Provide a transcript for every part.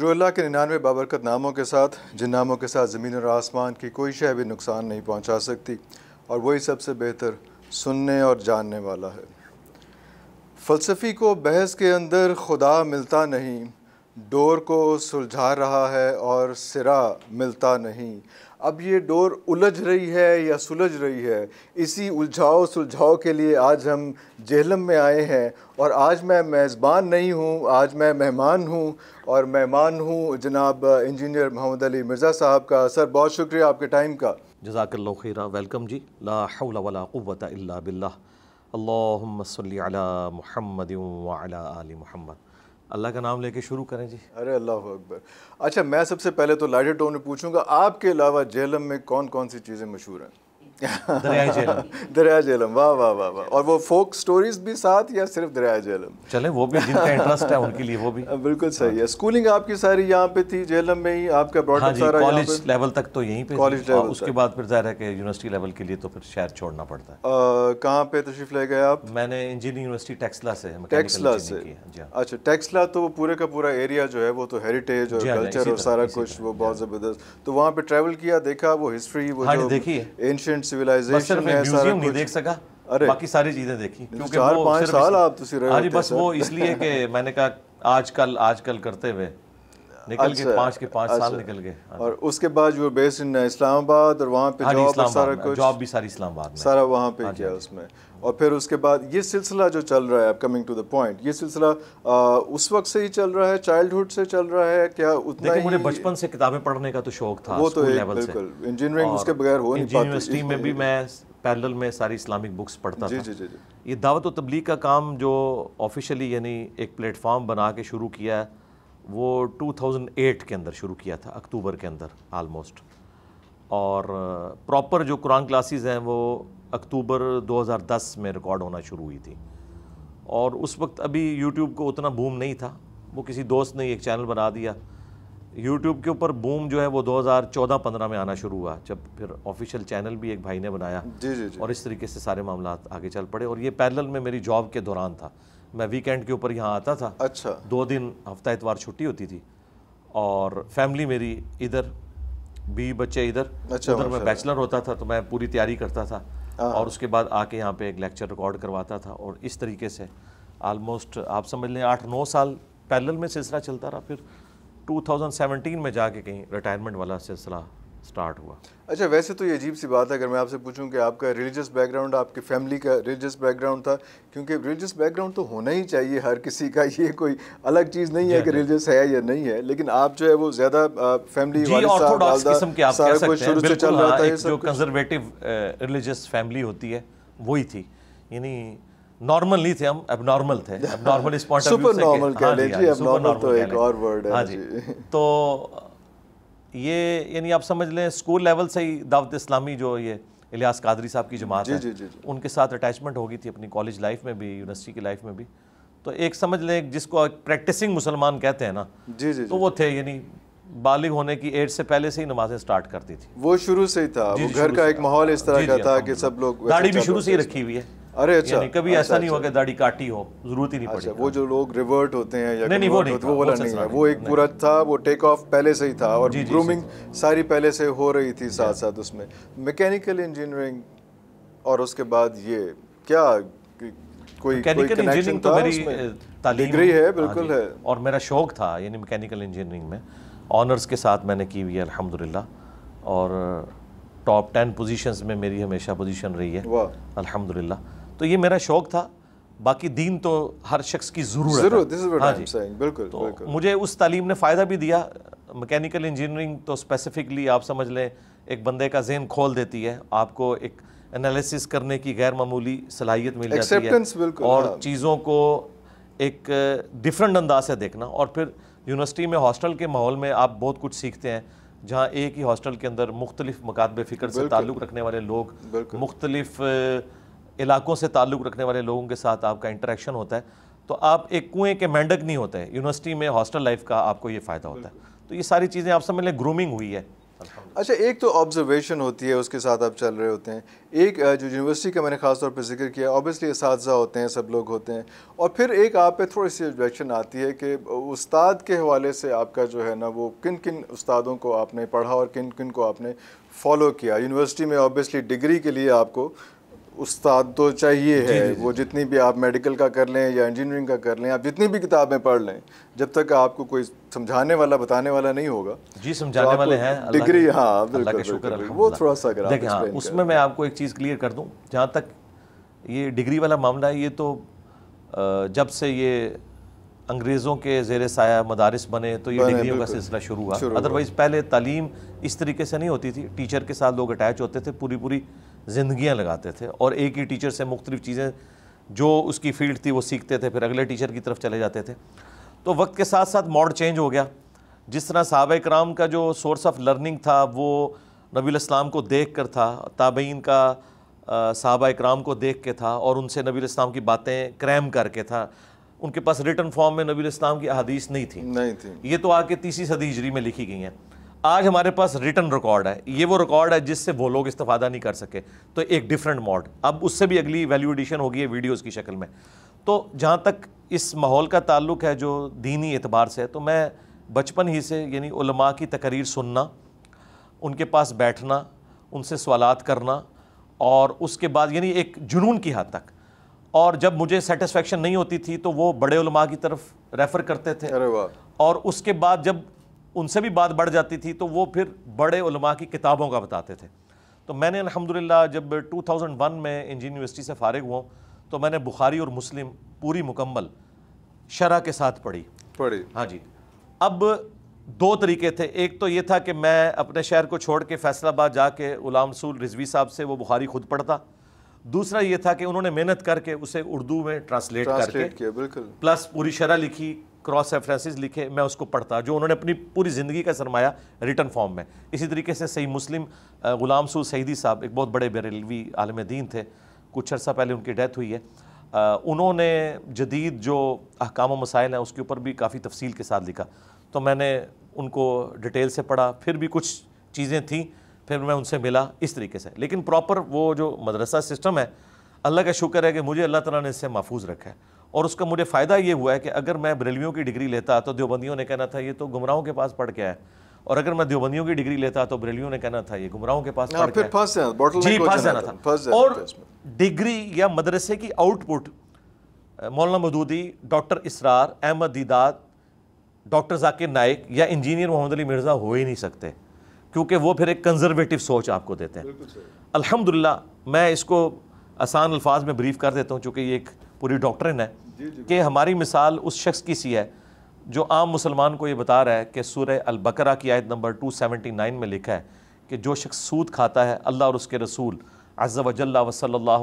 शुरू के निन्यानवे बाबरकत नामों के साथ जिन नामों के साथ ज़मीन और आसमान की कोई शह भी नुकसान नहीं पहुंचा सकती और वही सबसे बेहतर सुनने और जानने वाला है फ़लसफ़ी को बहस के अंदर खुदा मिलता नहीं डोर को सुलझा रहा है और सिरा मिलता नहीं अब ये डोर उलझ रही है या सुलझ रही है इसी उलझाओ सुलझाओ के लिए आज हम जेहलम में आए हैं और आज मैं मेज़बान नहीं हूँ आज मैं मेहमान हूँ और मेहमान हूँ जनाब इंजीनियर मोहम्मद अली मिर्ज़ा साहब का सर बहुत शुक्रिया आपके टाइम का जजाकल्ला वेलकम जी ला हौला बिल्ला अल्लाह का नाम लेके शुरू करें जी अरे अल्लाह अकबर अच्छा मैं सबसे पहले तो लाइटर टोन में पूछूंगा आपके अलावा जेहलम में कौन कौन सी चीज़ें मशहूर हैं दरिया झेलम वाह वाह वाह वाह और वो फोक स्टोरीज भी साथ या सिर्फ दरिया झेलम चले वो भी जिनका इंटरेस्ट है उनके लिए वो भी बिल्कुल सही है स्कूलिंग आपकी सारी यहाँ पे थी झेलम में ही आपका ब्रॉड हाँ सारा कॉलेज लेवल तक तो यहीं पे कॉलेज लेवल हाँ, उसके बाद फिर जाहिर है कि यूनिवर्सिटी लेवल के लिए तो फिर शहर छोड़ना पड़ता है कहाँ पे तशरीफ ले गए आप मैंने इंजीनियरिंग यूनिवर्सिटी टेक्सला से टेक्सला से हाँ। अच्छा टेक्सला तो पूरे का पूरा एरिया जो है वो तो हेरिटेज और कल्चर हाँ, और सारा कुछ वो बहुत जबरदस्त तो वहाँ पे ट्रेवल किया देखा वो हिस्ट्री वो देखिए एंशंट सिविलाइजेशन है सारा नहीं देख सका अरे बाकी सारी चीजें देखी क्योंकि चार पाँच साल आप तो हाँ रहे बस वो इसलिए कि मैंने कहा आजकल आजकल करते हुए निकल गए अच्छा, पाँच के पाँच साल अच्छा। निकल गए हाँ और उसके बाद जो बेस इन इस्लामाबाद और वहाँ पे हाँ जॉब हाँ सारा कुछ जॉब भी सारी इस्लामाबाद में सारा वहाँ पे हाँ किया उसमें और फिर उसके बाद ये सिलसिला जो चल रहा है कमिंग टू द पॉइंट ये सिलसिला उस वक्त से ही चल रहा है चाइल्डहुड से चल रहा है क्या उतना ही मुझे बचपन से किताबें पढ़ने का तो शौक था वो तो बिल्कुल इंजीनियरिंग उसके बगैर हो नहीं यूनिवर्सिटी में भी मैं पैरल में सारी इस्लामिक बुक्स पढ़ता जी, था जी, जी, जी। ये दावत व तबलीग का काम जो ऑफिशियली यानी एक प्लेटफॉर्म बना के शुरू किया है वो 2008 के अंदर शुरू किया था अक्टूबर के अंदर आलमोस्ट और प्रॉपर जो कुरान क्लासेस हैं वो अक्टूबर 2010 में रिकॉर्ड होना शुरू हुई थी और उस वक्त अभी यूट्यूब को उतना बूम नहीं था वो किसी दोस्त ने एक चैनल बना दिया यूट्यूब के ऊपर बूम जो है वो 2014-15 में आना शुरू हुआ जब फिर ऑफिशियल चैनल भी एक भाई ने बनाया जी जी जी और इस तरीके से सारे मामला आगे चल पड़े और ये पैरल में मेरी जॉब के दौरान था मैं वीकेंड के ऊपर यहाँ आता था अच्छा दो दिन हफ्ता इतवार छुट्टी होती थी और फैमिली मेरी इधर बी बच्चे इधर अच्छा उधर मैं बैचलर होता था तो मैं पूरी तैयारी करता था हाँ। और उसके बाद आके यहाँ पे एक लेक्चर रिकॉर्ड करवाता था और इस तरीके से आलमोस्ट आप समझ लें आठ नौ साल पैरल में सिलसिला चलता रहा फिर 2017 में जाके कहीं रिटायरमेंट वाला सिलसिला स्टार्ट हुआ अच्छा वैसे तो ये अजीब सी बात है अगर मैं आपसे पूछूं कि आपका रिलीजियस बैकग्राउंड आपकी फैमिली का रिलीजियस बैकग्राउंड था क्योंकि रिलीजियस बैकग्राउंड तो होना ही चाहिए हर किसी का ये कोई अलग चीज़ नहीं है कि रिलीजियस है या नहीं है लेकिन आप जो है वो ज़्यादा फैमिली सारा हाँ, जो कंजर्वेटिव रिलीजियस फैमिली होती है वही थी यानी नॉर्मल नहीं थे हम अब नॉर्मल थे एबनॉर्मल इस पॉइंट सुपर नॉर्मल कह हाँ लीजिए एबनॉर्मल हाँ तो एक और वर्ड है हाँ जी तो ये यानी आप समझ लें स्कूल लेवल से ही दावत इस्लामी जो ये इलियास कादरी साहब की जमात जी, है जी, जी, जी. उनके साथ अटैचमेंट होगी थी अपनी कॉलेज लाइफ में भी यूनिवर्सिटी की लाइफ में भी तो एक समझ लें जिसको प्रैक्टिसिंग मुसलमान कहते हैं ना जी जी तो वो थे यानी बालिग होने की एज से पहले से ही नमाजें स्टार्ट करती थी वो शुरू से ही था वो घर का एक माहौल इस तरह का था कि सब लोग दाढ़ी भी शुरू से ही रखी हुई है अरे अच्छा कभी अच्छा, ऐसा नहीं हुआ अच्छा। कि दाढ़ी काटी हो जरूरत ही नहीं अच्छा, वो जो लोग रिवर्ट होते हैं या नहीं, नहीं, वो, नहीं वो वो, नहीं है वो एक पूरा था वो टेक ऑफ पहले से ही था और ग्रूमिंग सारी पहले से हो रही थी साथ साथ उसमें मैकेनिकल इंजीनियरिंग और उसके बाद ये क्या कोई इंजीनियरिंग तो मेरी डिग्री है हाँ बिल्कुल है और मेरा शौक था यानी मैकेनिकल इंजीनियरिंग में ऑनर्स के साथ मैंने की हुई है अलहमदिल्ला और टॉप टेन पोजिशन में मेरी हमेशा पोजिशन रही है अल्हम्दुलिल्लाह तो ये मेरा शौक था बाकी दीन तो हर शख्स की ज़रूरत है हाँ जी बिल्कुल तो बिल्कुल। मुझे उस तालीम ने फ़ायदा भी दिया मैकेनिकल इंजीनियरिंग तो स्पेसिफिकली आप समझ लें एक बंदे का जहन खोल देती है आपको एक एनालिसिस करने की गैर मामूली सलाहियत मिल जाती है और हाँ। चीज़ों को एक डिफरेंट अंदाज से देखना और फिर यूनिवर्सिटी में हॉस्टल के माहौल में आप बहुत कुछ सीखते हैं जहाँ एक ही हॉस्टल के अंदर मुख्तलिफ मकातब फ़िक्र से ताल्लुक़ रखने वाले लोग मुख्तलिफ़ इलाकों से ताल्लुक़ रखने वाले लोगों के साथ आपका इंटरेक्शन होता है तो आप एक कुएँ के मेंढक नहीं होते यूनिवर्सिटी में हॉस्टल लाइफ का आपको ये फ़ायदा होता है तो ये सारी चीज़ें आप समझ लें ग्रूमिंग हुई है अच्छा एक तो ऑब्जर्वेशन होती है उसके साथ आप चल रहे होते हैं एक जो यूनिवर्सिटी का मैंने खास तौर पर जिक्र किया ऑब्वियसली इस होते हैं सब लोग होते हैं और फिर एक आप पे थोड़ी सी ऑब्जेक्शन आती है कि उस्ताद के हवाले से आपका जो है ना वो किन किन उस्तादों को आपने पढ़ा और किन किन को आपने फॉलो किया यूनिवर्सिटी में ऑब्वियसली डिग्री के लिए आपको उस्ताद तो चाहिए है जी, जी, वो जितनी भी आप मेडिकल का कर लें या इंजीनियरिंग का कर लें आप जितनी भी किताबें पढ़ लें जब तक आपको कोई समझाने वाला बताने वाला नहीं होगा जी तो समझाने तो वाले हैं डिग्री हाँ वो थोड़ा सा अगर हाँ, उसमें मैं आपको एक चीज़ क्लियर कर दूँ जहाँ तक ये डिग्री वाला मामला है ये तो जब से ये अंग्रेज़ों के जेर साया मदारस बने तो ये डिग्रियों का सिलसिला शुरू हुआ अदरवाइज़ पहले तालीम इस तरीके से नहीं होती थी टीचर के साथ लोग अटैच होते थे पूरी पूरी ज़िंदगियाँ लगाते थे और एक ही टीचर से मुख्तलिफ़ चीज़ें जो उसकी फील्ड थी वो सीखते थे फिर अगले टीचर की तरफ चले जाते थे तो वक्त के साथ साथ मॉड चेंज हो गया जिस तरह सब कराम का जो सोर्स ऑफ लर्निंग था वो नबी इस्लाम को देख कर था ताबीन का साहबा कराम को देख के था और उनसे नबी इस्लाम की बातें क्रैम करके था उनके पास रिटर्न फॉर्म में नबी इस्लाम की अदीस नहीं थी नहीं थी ये तो आके तीसरी सदी हिजरी में लिखी गई हैं आज हमारे पास रिटर्न रिकॉर्ड है ये वो रिकॉर्ड है जिससे वो लोग इस्तेफादा नहीं कर सके तो एक डिफरेंट मॉड अब उससे भी अगली वैल्यू एडिशन होगी वीडियोज़ की शक्ल में तो जहाँ तक इस माहौल का ताल्लुक है जो दीनी एतबार से तो मैं बचपन ही से यानी उलमा की तकरीर सुनना उनके पास बैठना उनसे सवालत करना और उसके बाद यानी एक जुनून की हद तक और जब मुझे सेटिस्फेक्शन नहीं होती थी तो वो बड़े उलमा की तरफ रेफ़र करते थे और उसके बाद जब उनसे भी बात बढ़ जाती थी तो वो फिर बड़े उलमा की किताबों का बताते थे तो मैंने अल्हम्दुलिल्लाह जब 2001 में इंजीन यूनिवर्सिटी से फारिग हुआ तो मैंने बुखारी और मुस्लिम पूरी मुकम्मल शरह के साथ पढ़ी पढ़ी हाँ जी अब दो तरीके थे एक तो ये था कि मैं अपने शहर को छोड़ के फैसलाबाद जाके गुलाम रसूल रिजवी साहब से वो बुखारी खुद पढ़ता दूसरा ये था कि उन्होंने मेहनत करके उसे उर्दू में ट्रांसलेट, ट्रांसलेट करके प्लस पूरी शरह लिखी क्रॉस रेफरेंसेस लिखे मैं उसको पढ़ता जो उन्होंने अपनी पूरी ज़िंदगी का सरमाया रिटर्न फॉर्म में इसी तरीके से सही मुस्लिम ग़ुलाम सू सईदी साहब एक बहुत बड़े बरेलवी आलम दीन थे कुछ अर्सा पहले उनकी डेथ हुई है उन्होंने जदीद जो अहकाम मसाइल हैं उसके ऊपर भी काफ़ी तफसील के साथ लिखा तो मैंने उनको डिटेल से पढ़ा फिर भी कुछ चीज़ें थीं फिर मैं उनसे मिला इस तरीके से लेकिन प्रॉपर वो जो मदरसा सिस्टम है अल्लाह का शुक्र है कि मुझे अल्लाह तला ने इससे महफूज रखा है और उसका मुझे फ़ायदा ये हुआ है कि अगर मैं बरेलवियों की डिग्री लेता तो देवबंदियों ने कहना था ये तो गुमराहों के पास पढ़ के आया और अगर मैं देवबंदियों की डिग्री लेता तो बरेलियों ने कहना था ये गुमराहों के पास पढ़ के जी फंस जाना था और डिग्री या मदरसे की आउटपुट मौलाना मदूदी डॉक्टर इसरार अहमद दीदार डॉक्टर जाकिर नाइक या इंजीनियर मोहम्मद अली मिर्ज़ा हो ही नहीं सकते क्योंकि वो फिर एक कंजर्वेटिव सोच आपको देते हैं अल्हम्दुलिल्लाह मैं इसको आसान अल्फाज में ब्रीफ कर देता हूँ चूँकि ये एक पूरी डॉक्ट्रिन है कि हमारी मिसाल उस शख्स की सी है जो आम मुसलमान को ये बता रहा है कि सूर्य अलबकरा की आयत नंबर 279 में लिखा है कि जो शख्स सूद खाता है अल्लाह और उसके रसूल अज़ा वजल्ला वसल्ला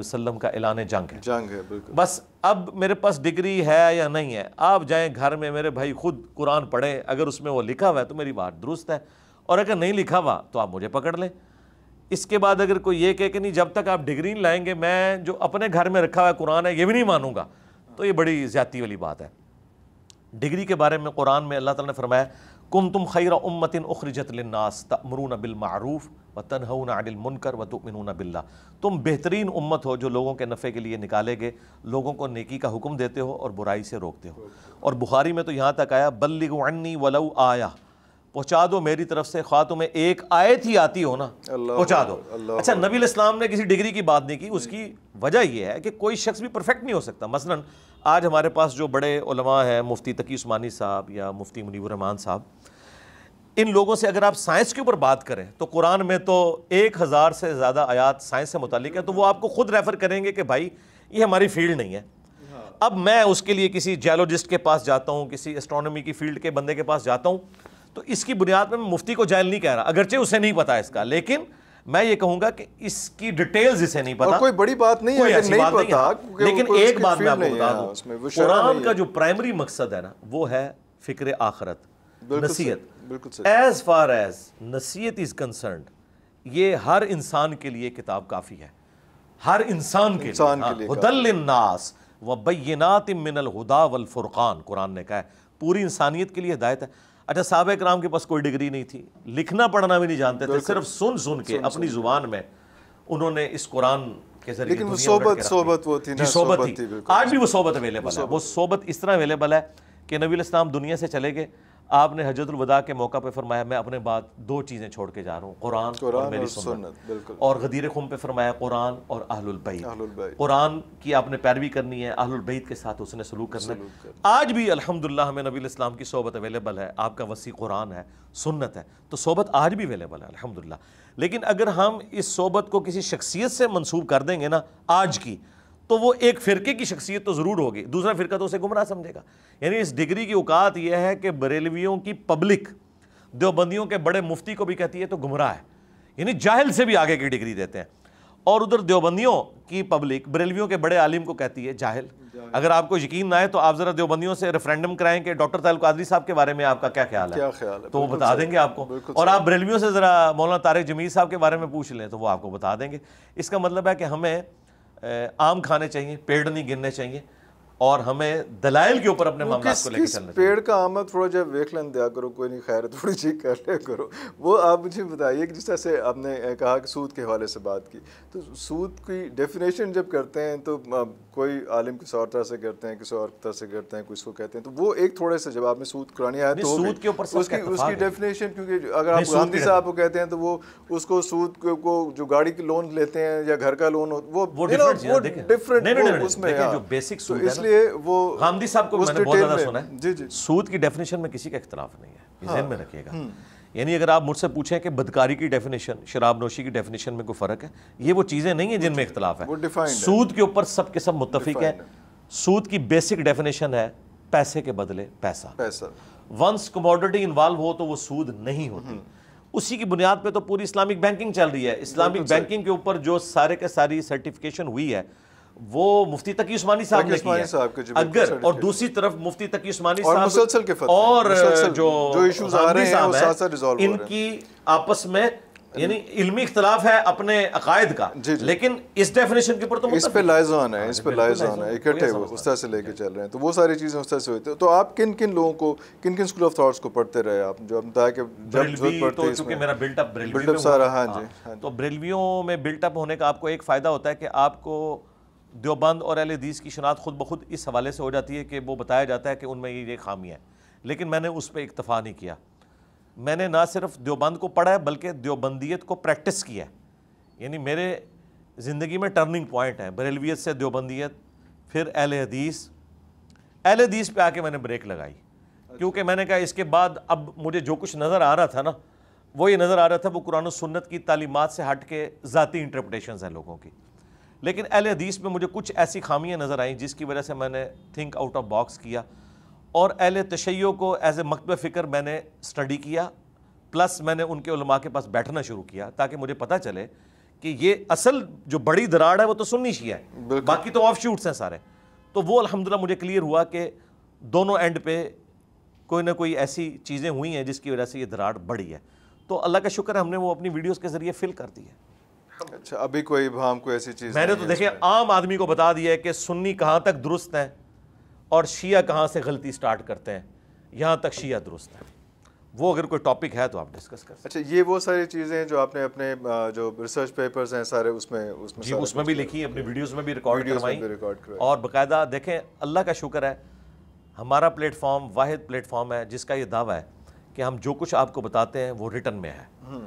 वसलम का एलान जंग है जंग है बिल्कुल बस अब मेरे पास डिग्री है या नहीं है आप जाएँ घर में मेरे भाई खुद कुरान पढ़ें अगर उसमें वो लिखा हुआ है तो मेरी बात दुरुस्त है और अगर नहीं लिखा हुआ तो आप मुझे पकड़ लें इसके बाद अगर कोई ये कहे कि नहीं जब तक आप डिग्री नहीं लाएंगे मैं जो अपने घर में रखा हुआ कुरान है ये भी नहीं मानूंगा तो ये बड़ी ज़्यादती वाली बात है डिग्री के बारे में कुरान में अल्लाह ताला ने फरमाया कुम तुम खैर उम्मतिन उखरजत लन्नास बिल मारूफ व तनहून अनिल मुनकर व तुमिन बिल्ला तुम बेहतरीन उम्मत हो जो लोगों के नफ़े के लिए निकाले गए लोगों को नेकी का हुक्म देते हो और बुराई से रोकते हो और बुखारी में तो यहाँ तक आया बल्लिगनी वलऊ आया पहुंचा दो मेरी तरफ से ख्वा तुम्हें एक आयत ही आती हो ना पहुंचा दो अच्छा नबी इस्लाम ने किसी डिग्री की बात नहीं की उसकी वजह यह है कि कोई शख्स भी परफेक्ट नहीं हो सकता मसलन आज हमारे पास जो बड़े उलमा हैं मुफ्ती तकी उस्मानी साहब या मुफ्ती मुनीबरहमान साहब इन लोगों से अगर आप साइंस के ऊपर बात करें तो कुरान में तो एक हज़ार से ज़्यादा आयात साइंस से मुतलिक है तो वो आपको खुद रेफ़र करेंगे कि भाई ये हमारी फील्ड नहीं है हाँ। अब मैं उसके लिए किसी जियोलॉजिस्ट के पास जाता हूँ किसी एस्ट्रोनॉमी की फील्ड के बंदे के पास जाता हूँ तो इसकी बुनियाद पर मैं मुफ्ती को जायल नहीं कह रहा अगरचे उसे नहीं पता इसका लेकिन मैं ये कहूंगा कि इसकी डिटेल्स इसे नहीं पता कोई बड़ी बात नहीं है नहीं नहीं पता नहीं लेकिन एक बात मैं आपको बता दूं कुरान का जो प्राइमरी मकसद है ना वो है फिक्र आखरत नसीहत एज फार एज नसीहत इज कंसर्न ये हर इंसान के लिए किताब काफ़ी है हर इंसान के हदलनास हाँ, व बैनात मिनल हुदा वल फुरक़ान कुरान ने कहा पूरी इंसानियत के लिए हिदायत है अच्छा साहब कराम के पास कोई डिग्री नहीं थी लिखना पढ़ना भी नहीं जानते थे सिर्फ सुन सुन के सुन, अपनी जुबान में उन्होंने इस कुरान के जरिए लेकिन सोबत सोबत वो थी ना सोबत थी आज भी वो सोबत अवेलेबल है वो सोबत इस तरह अवेलेबल है कि नबी इस्लाम दुनिया से चले गए आपने हजरतुलवदा के मौका पर फरमाया मैं अपने बाद दो चीज़ें छोड़ के जा रहा हूँ कुरान, और मेरी सुन्नत और गदीर खुम पे फरमाया कुरान और अहलबैत कुरान की आपने पैरवी करनी है अहलबैत के साथ उसने सलूक करना है आज भी अलहमदिल्ला हमें नबी इस्लाम की सोबत अवेलेबल है आपका वसी कुरान है सुन्नत है तो सोबत आज भी अवेलेबल है अलहमदिल्ला लेकिन अगर हम इस सोबत को किसी शख्सियत से मनसूब कर देंगे ना आज की तो वो एक फ़िरके की शख्सियत तो ज़रूर होगी दूसरा फ़िरका तो उसे गुमराह समझेगा यानी इस डिग्री की औकात यह है कि बरेलवियों की पब्लिक देवबंदियों के बड़े मुफ्ती को भी कहती है तो गुमराह है यानी जाहिल से भी आगे की डिग्री देते हैं और उधर देवबंदियों की पब्लिक बरेलवियों के बड़े आलिम को कहती है जाहिल अगर आपको यकीन ना आए तो आप जरा देवबंदियों से रेफरेंडम कराएं कि डॉक्टर तालुक आदरी साहब के बारे में आपका क्या ख्याल है क्या ख्याल है तो वो बता देंगे आपको और आप बरेलवियों से जरा मौलाना तारिक जमीर साहब के बारे में पूछ लें तो वो आपको बता देंगे इसका मतलब है कि हमें आम खाने चाहिए पेड़ नहीं गिरने चाहिए और हमें दलाइल के ऊपर अपने मामला को लेकर चलना पेड़ का आमद थोड़ा जब देख लें दिया करो कोई नहीं खैर थोड़ी चीज कर लिया करो वो आप मुझे बताइए कि जिस तरह से आपने कहा कि सूद के हवाले से बात की तो सूद की डेफिनेशन जब करते हैं तो कोई आलिम किसी और तरह से करते हैं किसी और तरह से करते हैं को कहते हैं तो वो एक थोड़े से जब आपने सूद करानी आया तो सूद के ऊपर उसकी उसकी डेफिनेशन क्योंकि अगर आप गांधी साहब को कहते हैं तो वो उसको सूद को जो गाड़ी के लोन लेते हैं या घर का लोन वो वो डिफरेंट उसमें तो इसलिए लिए वो गांधी साहब को मैंने बहुत ज़्यादा सुना है जी जी सूद की डेफिनेशन में किसी का इख्तलाफ नहीं है हाँ, में रखिएगा हम्म। यानी अगर आप मुझसे पूछें कि बदकारी की डेफिनेशन शराब नोशी की डेफिनेशन में कोई फ़र्क है ये वो चीज़ें नहीं है जिनमें इख्तलाफ है सूद के ऊपर सब के सब मुतफिक है सूद की बेसिक डेफिनेशन है पैसे के बदले पैसा पैसा वंस कमोडिटी इन्वॉल्व हो तो वो सूद नहीं होती हम्म। उसी की बुनियाद पे तो पूरी इस्लामिक बैंकिंग चल रही है इस्लामिक बैंकिंग के ऊपर जो सारे के सारी सर्टिफिकेशन हुई है वो मुफ्ती तकी उस्मानी साहब ने किया अगर और दूसरी तरफ मुफ्ती तकी उस्मानी साहब और जो जो इश्यूज आ रहे हैं वो साथ साथ रिजॉल्व इनकी आपस में यानी इल्मी इख्तलाफ है अपने अकायद का लेकिन इस डेफिनेशन के ऊपर तो इस पे लाइजान है हाँ इस पे लाइजान है इकट्ठे वो उस तरह से मतलब लेके चल रहे हैं तो वो सारी चीज़ें उस तरह से होती है तो आप किन किन लोगों को किन किन स्कूल ऑफ थॉट्स को पढ़ते रहे आप जो बताया कि जब तो चूंकि मेरा बिल्टअप बिल्टअप सारा हाँ, हाँ।, हाँ जी तो ब्रेलवियों में बिल्टअप होने का आपको एक फ़ायदा होता है कि आपको देवबंद और अल हदीस की शनात खुद ब खुद इस हवाले से हो जाती है कि वो बताया जाता है कि उनमें ये ये खामी लेकिन मैंने उस पर इतफ़ा नहीं किया मैंने ना सिर्फ देवबंद को पढ़ा है बल्कि देवबंदीत को प्रैक्टिस किया है यानी मेरे ज़िंदगी में टर्निंग पॉइंट है बरेलवियत से देवबंदीत फिर अहल हदीस अहल हदीस पर आके मैंने ब्रेक लगाई अच्छा। क्योंकि मैंने कहा इसके बाद अब मुझे जो कुछ नज़र आ रहा था ना वो ये नज़र आ रहा था वो कुरान सुन्नत की तालीमत से हट के ज़ाती इंटरप्रटेशन हैं लोगों की लेकिन अहले हदीस में मुझे कुछ ऐसी खामियाँ नज़र आईं जिसकी वजह से मैंने थिंक आउट ऑफ बॉक्स किया और अल तशैयों को एज ए मकतब फ़िक्र मैंने स्टडी किया प्लस मैंने उनके उलमा के पास बैठना शुरू किया ताकि मुझे पता चले कि ये असल जो बड़ी दराड़ है वो तो सुन्नी शिया है बाकी तो ऑफ शूट्स हैं सारे तो वो अलहमदिल्ला मुझे क्लियर हुआ कि दोनों एंड पे कोई ना कोई ऐसी चीज़ें हुई हैं जिसकी वजह से ये दराड़ बढ़ी है तो अल्लाह का शुक्र हमने वो अपनी वीडियोज़ के ज़रिए फिल कर दी है अच्छा अभी कोई भाव कोई ऐसी चीज़ मैंने तो देखिए आम आदमी को बता दिया है कि सुन्नी कहाँ तक दुरुस्त हैं और शिया कहाँ से गलती स्टार्ट करते हैं यहाँ तक शिया दुरुस्त हैं वो अगर कोई टॉपिक है तो आप डिस्कस कर अच्छा ये वो सारी चीज़ें जो आपने अपने जो रिसर्च पेपर्स हैं सारे उसमें उसमें जी उसमें भी लिखी अपने वीडियोस में भी रिकॉर्ड करवाई और बाकायदा देखें अल्लाह का शुक्र है हमारा प्लेटफॉर्म वाहिद प्लेटफॉर्म है जिसका ये दावा है कि हम जो कुछ आपको बताते हैं वो रिटर्न में है हम्म।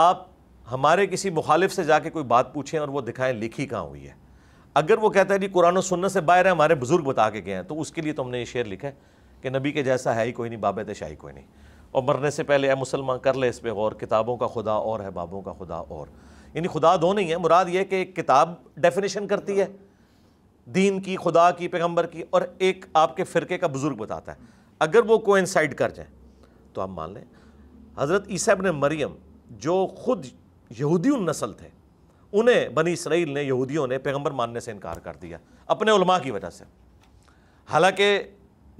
आप हमारे किसी मुखालिफ से जाके कोई बात पूछें और वो दिखाएं लिखी कहाँ हुई है अगर वो कहता है जी कुरान और सुनने से बाहर है हमारे बुज़ुर्ग बता के गए हैं तो उसके लिए तो हमने ये शेर लिखा है कि नबी के जैसा है ही कोई नहीं बाबे शाही कोई नहीं और मरने से पहले ए मुसलमान कर ले इस पर गौर किताबों का खुदा और है बाबों का खुदा और यानी खुदा दो नहीं है मुराद ये कि एक किताब डेफिनेशन करती है दीन की खुदा की पैगम्बर की और एक आपके फ़िरके का बुज़ुर्ग बताता है अगर वो कोइंसाइड कर जाए तो आप मान लें हज़रत ईसा ने मरियम जो ख़ुद यहूदी नस्ल थे उन्हें बनी इसराइल ने यहूदियों ने पैगंबर मानने से इनकार कर दिया अपने उलमा की वजह से हालांकि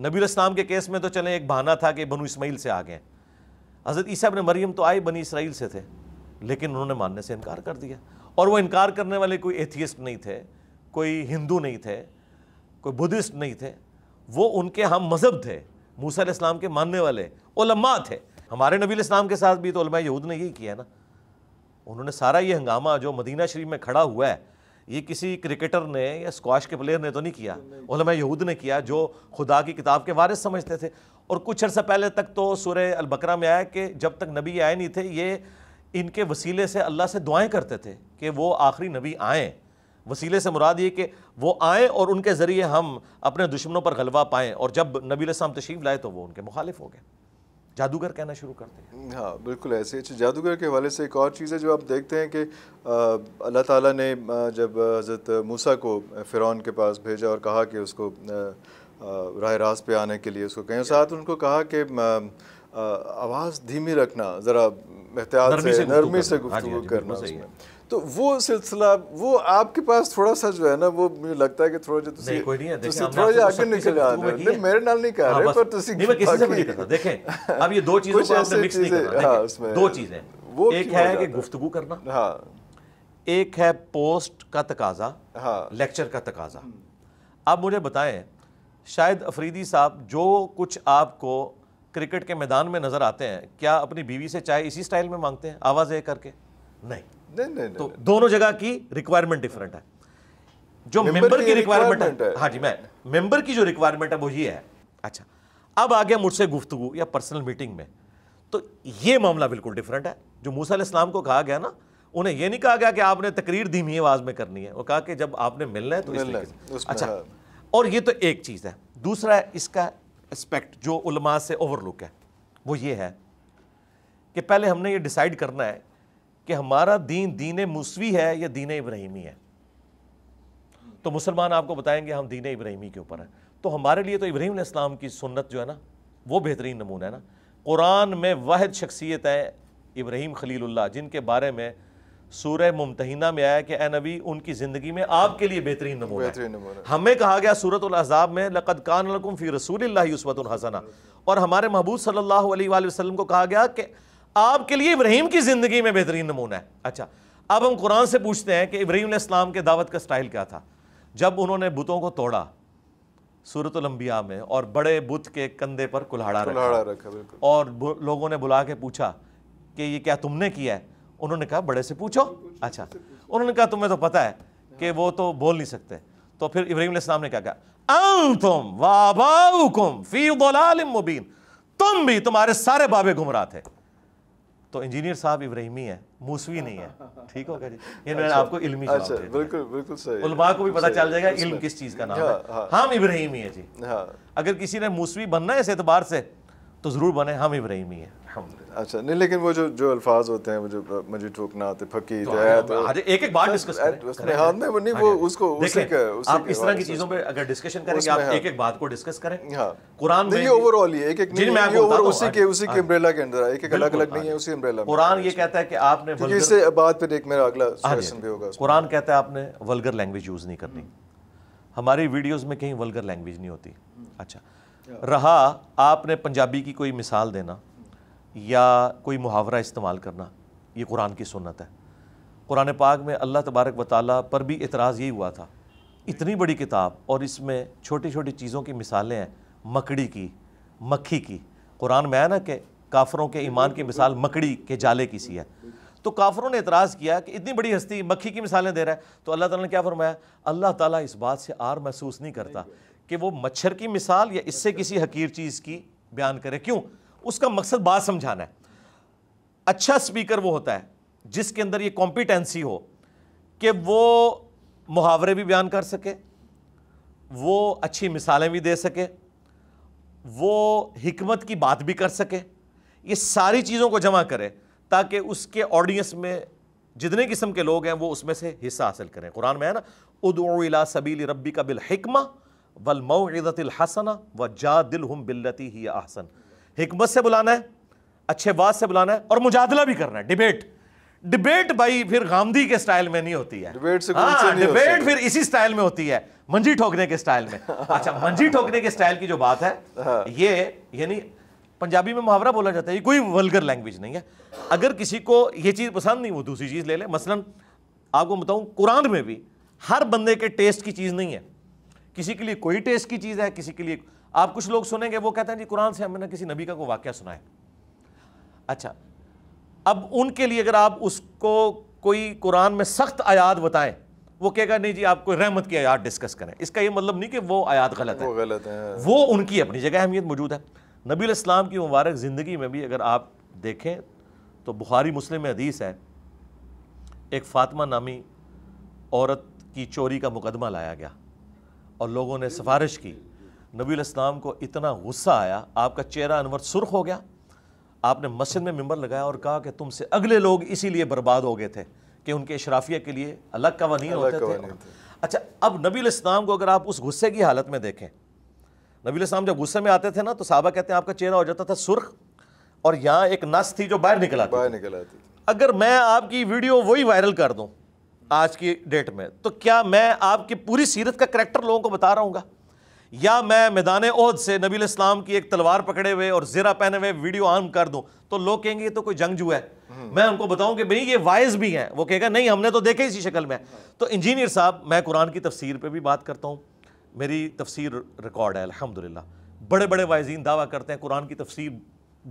नबी इस्लाम के केस में तो चले एक बहाना था कि बनु इसमाइल से आ गए हज़रत ईसा ने मरियम तो आए बनी इसराइल से थे लेकिन उन्होंने मानने से इनकार कर दिया और वो इनकार करने वाले कोई एथियस्ट नहीं थे कोई हिंदू नहीं थे कोई बुद्धिस्ट नहीं थे वो उनके हम मज़हब थे मूसा इस्लाम के मानने वाले उलमा थे हमारे नबी इस्लाम के साथ भी तो यहूद ने यही किया ना उन्होंने सारा ये हंगामा जो मदीना शरीफ में खड़ा हुआ है ये किसी क्रिकेटर ने या स्क्वाश के प्लेयर ने तो नहीं किया उलमा यहूद ने किया जो खुदा की किताब के वारिस समझते थे और कुछ अर्सा पहले तक तो सूर्य अलबकरा में आया कि जब तक नबी आए नहीं थे ये इनके वसीले से अल्लाह से दुआएं करते थे कि वो आखिरी नबी आए वसीले से मुराद ये कि वो आएँ और उनके ज़रिए हम अपने दुश्मनों पर गलबा पाएँ और जब नबी साम तशीफ लाए तो वो उनके मुखालिफ हो गए जादूगर कहना शुरू करते हैं हाँ बिल्कुल ऐसे ही अच्छा, जादूगर के हवाले से एक और चीज़ है जो आप देखते हैं कि अल्लाह ताला ने जब हज़रत मूसा को फ़िरौन के पास भेजा और कहा कि उसको राह रास पे आने के लिए उसको कहें साथ उनको कहा कि आवाज़ धीमी रखना ज़रा एहतियात से नरमी से गुफ्तु करना हाँ हाँ उसमें तो वो सिलसिला वो आपके पास थोड़ा सा जो है ना वो मुझे लगता है कि थोड़ा जो तुसी, ਕੋਈ ਨਹੀਂ ਤੁਸੀਂ ਥੋੜਾ ਜਿਹਾ ਅੱਗੇ ਨਿਕਲ ਆ ਰਹੇ ਹੋ ਮੇਰੇ ਨਾਲ ਨਹੀਂ ਕਰ ਰਹੇ ਪਰ ਤੁਸੀਂ ਨਹੀਂ ਮੈਂ ਕਿਸੇ से नहीं करता देखें अब ये दो चीजों को आपने मिक्स नहीं करना हाँ, उसमें दो चीजें वो एक है कि गुफ्तगू करना हाँ एक है पोस्ट का तकाजा हाँ लेक्चर का तकाजा हम्म। अब मुझे बताएं शायद अफरीदी साहब जो कुछ आपको क्रिकेट के मैदान में नज़र आते हैं क्या अपनी बीवी से चाय इसी स्टाइल में मांगते हैं आवाज़ करके नहीं नहीं नहीं तो दोनों जगह की रिक्वायरमेंट डिफरेंट है जो मेंबर की रिक्वायरमेंट है हाँ जी मैं मेंबर की जो रिक्वायरमेंट है वो ये है अच्छा अब आ गया मुझसे गुफ्तगु या पर्सनल मीटिंग में तो ये मामला बिल्कुल डिफरेंट है जो मूसा इस्लाम को कहा गया ना उन्हें यह नहीं कहा गया कि आपने तकरीर धीमी आवाज में करनी है वो कहा कि जब आपने मिलना है तो मिलना है, अच्छा हाँ। और ये तो एक चीज़ है दूसरा है इसका एस्पेक्ट जो उलमा से ओवरलुक है वो ये है कि पहले हमने ये डिसाइड करना है कि हमारा दीन दीन मुसवी है या दीन इब्राहिमी है तो मुसलमान आपको बताएंगे हम दीन इब्राहिमी के ऊपर हैं तो हमारे लिए तो इब्राहिम इस्लाम की सुन्नत जो है ना वो बेहतरीन नमूना है ना कुरान में वाद शख्सियत है इब्राहिम खलील्ला जिनके बारे में सूर्य मुमतना में आया कि ए नबी उनकी ज़िंदगी में आपके लिए बेहतरीन नमूना है हमें कहा गया सूरत अजाब में लक़द कानकुम लकुम फ़ी रसूल उसवत हसना और हमारे महबूब सल्ला वसलम को कहा गया कि आपके लिए इब्राहिम की ज़िंदगी में बेहतरीन नमूना है अच्छा अब हम कुरान से पूछते हैं कि इब्राहिम इस्लाम के दावत का स्टाइल क्या था जब उन्होंने बुतों को तोड़ा लंबिया में और बड़े बुत के कंधे पर कुल्हाड़ा रखा, रखा और लोगों ने बुला के पूछा कि ये क्या तुमने किया है उन्होंने कहा बड़े से पूछो अच्छा उन्होंने कहा तुम्हें तो पता है कि वो तो बोल नहीं सकते तो फिर इब्राहिम इस्लाम ने क्या कहा तुम वाबाउकुम फी मुबीन तुम भी तुम्हारे सारे बाबे घुमरा थे तो इंजीनियर साहब इब्राहिमी है मूसवी नहीं है ठीक हो गया जी ये मैंने अच्छा, आपको इल्मी अच्छा, बिल्कुल बिल्कुल सही उलमा को भी पता चल जाएगा इल्म किस चीज़ का नाम हाँ, है हाँ। हम इब्राहिमी है जी हाँ। अगर किसी ने मूसवी बनना है इस एतबार से तो ज़रूर बने हम इब्राहिमी है अच्छा नहीं लेकिन वो जो जो अल्फाज होते हैं वो जो मुझे ठोकना आते फकीर तो हाँ, एक एक बार डिस्कस करें हां में हाँ, वो नहीं वो उसको उसी का उसी आप इस तरह की चीजों पे अगर डिस्कशन करेंगे आप हाँ। एक एक बात को डिस्कस करें हां कुरान में ये ओवरऑल ही एक एक नहीं ये ओवर उसी के उसी के अम्ब्रेला के अंदर एक एक अलग-अलग नहीं है उसी अम्ब्रेला में कुरान ये कहता है कि आपने वल्गर इससे बात पे एक मेरा अगला सेशन भी होगा कुरान कहता है आपने वल्गर लैंग्वेज यूज नहीं करनी हमारी वीडियोस में कहीं वल्गर लैंग्वेज नहीं होती हम्म। अच्छा रहा आपने पंजाबी की कोई मिसाल देना या कोई मुहावरा इस्तेमाल करना ये कुरान की सुन्नत है कुरान पाक में अल्लाह तबारक व ताली पर भी एतराज़ यही हुआ था इतनी बड़ी किताब और इसमें छोटी छोटी चीज़ों की मिसालें हैं मकड़ी की मक्खी की कुरान में आया ना कि काफरों के ईमान की मिसाल मकड़ी के जाले की सी है तो काफरों ने इतराज़ किया कि इतनी बड़ी हस्ती मक्खी की मिसालें दे रहा है तो अल्लाह ताला ने क्या फरमाया अल्लाह ताला इस बात से आर महसूस नहीं करता कि वो मच्छर की मिसाल या इससे किसी हकीर चीज़ की बयान करे क्यों उसका मकसद बात समझाना है अच्छा स्पीकर वो होता है जिसके अंदर ये कॉम्पिटेंसी हो कि वो मुहावरे भी बयान कर सके वो अच्छी मिसालें भी दे सके वो हमत की बात भी कर सके ये सारी चीज़ों को जमा करे ताकि उसके ऑडियंस में जितने किस्म के लोग हैं वो उसमें से हिस्सा हासिल करें कुरान में है ना उदला सबील रबी का बिलहिकमा वलमौदतिल हसना व जा दिल हम बिल्लती ही आसन हिकमत से बुलाना है अच्छे बात से बुलाना है और मुजादला भी करना है डिबेट डिबेट भाई फिर गांधी के स्टाइल में नहीं होती है डिबेट से हाँ, नहीं डिबेट फिर इसी स्टाइल में होती है मंजी ठोकने के स्टाइल में अच्छा मंजी ठोकने के स्टाइल की जो बात है हाँ। ये यानी पंजाबी में मुहावरा बोला जाता है ये कोई वलगर लैंग्वेज नहीं है अगर किसी को ये चीज़ पसंद नहीं वो दूसरी चीज़ ले ले मसलन आपको बताऊं कुरान में भी हर बंदे के टेस्ट की चीज़ नहीं है किसी के लिए कोई टेस्ट की चीज़ है किसी के लिए आप कुछ लोग सुनेंगे वो कहते हैं जी कुरान से हमने किसी नबी का को वाक्य सुना है अच्छा अब उनके लिए अगर आप उसको कोई कुरान में सख्त आयात बताएं वो कहेगा नहीं जी आप कोई रहमत की आयात डिस्कस करें इसका ये मतलब नहीं कि वो आयात गलत है वो गलत है वो उनकी अपनी जगह अहमियत मौजूद है नबी इस्लाम की मुबारक ज़िंदगी में भी अगर आप देखें तो बुखारी मुस्लिम हदीस है एक फातमा नामी औरत की चोरी का मुकदमा लाया गया और लोगों ने सिफारिश की नबी इस्लाम को इतना गुस्सा आया आपका चेहरा अनवर सुर्ख हो गया आपने मस्जिद में मंबर लगाया और कहा कि तुमसे अगले लोग इसीलिए बर्बाद हो गए थे कि उनके इशराफिया के लिए अलग वनी होते थे।, अच्छा अब नबी इस्लाम को अगर आप उस गुस्से की हालत में देखें नबी इस्लाम जब गुस्से में आते थे ना तो साहबा कहते हैं आपका चेहरा हो जाता था सुर्ख और यहाँ एक नस थी जो बाहर निकला बाहर निकला अगर मैं आपकी वीडियो वही वायरल कर दूँ आज की डेट में तो क्या मैं आपकी पूरी सीरत का करेक्टर लोगों को बता रहा हूँ या मैं मैदान ओहद से नबी इस्लाम की एक तलवार पकड़े हुए और ज़रा पहने हुए वीडियो ऑन कर दूं तो लोग कहेंगे ये तो कोई जंगजू है मैं उनको बताऊं कि भाई ये वाइज भी हैं वो कहेगा नहीं हमने तो देखे इसी शक्ल में तो इंजीनियर साहब मैं कुरान की तफसीर पर भी बात करता हूँ मेरी तफसीर रिकॉर्ड है अलहमदिल्ला बड़े बड़े वायजीन दावा करते हैं कुरान की तफसीर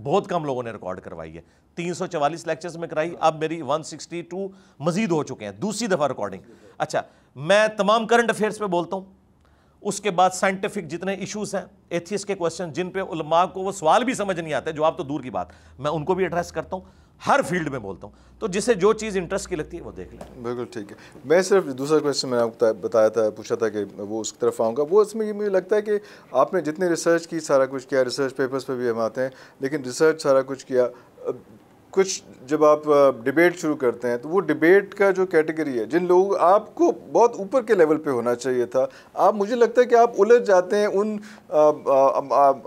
बहुत कम लोगों ने रिकॉर्ड करवाई है 344 लेक्चर्स में कराई अब मेरी 162 मजीद हो चुके हैं दूसरी दफ़ा रिकॉर्डिंग अच्छा मैं तमाम करंट अफेयर्स पे बोलता हूँ उसके बाद साइंटिफिक जितने इश्यूज हैं एथियस के क्वेश्चन जिन पे उलमा को वो सवाल भी समझ नहीं आते जो आप तो दूर की बात मैं उनको भी एड्रेस करता हूँ हर फील्ड में बोलता हूँ तो जिसे जो चीज़ इंटरेस्ट की लगती है वो देख लें बिल्कुल ठीक है मैं सिर्फ दूसरा क्वेश्चन मैंने आपको बताया था पूछा था कि वो उस तरफ आऊँगा वो इसमें ये मुझे लगता है कि आपने जितनी रिसर्च की सारा कुछ किया रिसर्च पेपर्स पर भी हम आते हैं लेकिन रिसर्च सारा कुछ किया कुछ जब आप डिबेट शुरू करते हैं तो वो डिबेट का जो कैटेगरी है जिन लोग आपको बहुत ऊपर के लेवल पे होना चाहिए था आप मुझे लगता है कि आप उलझ जाते हैं उन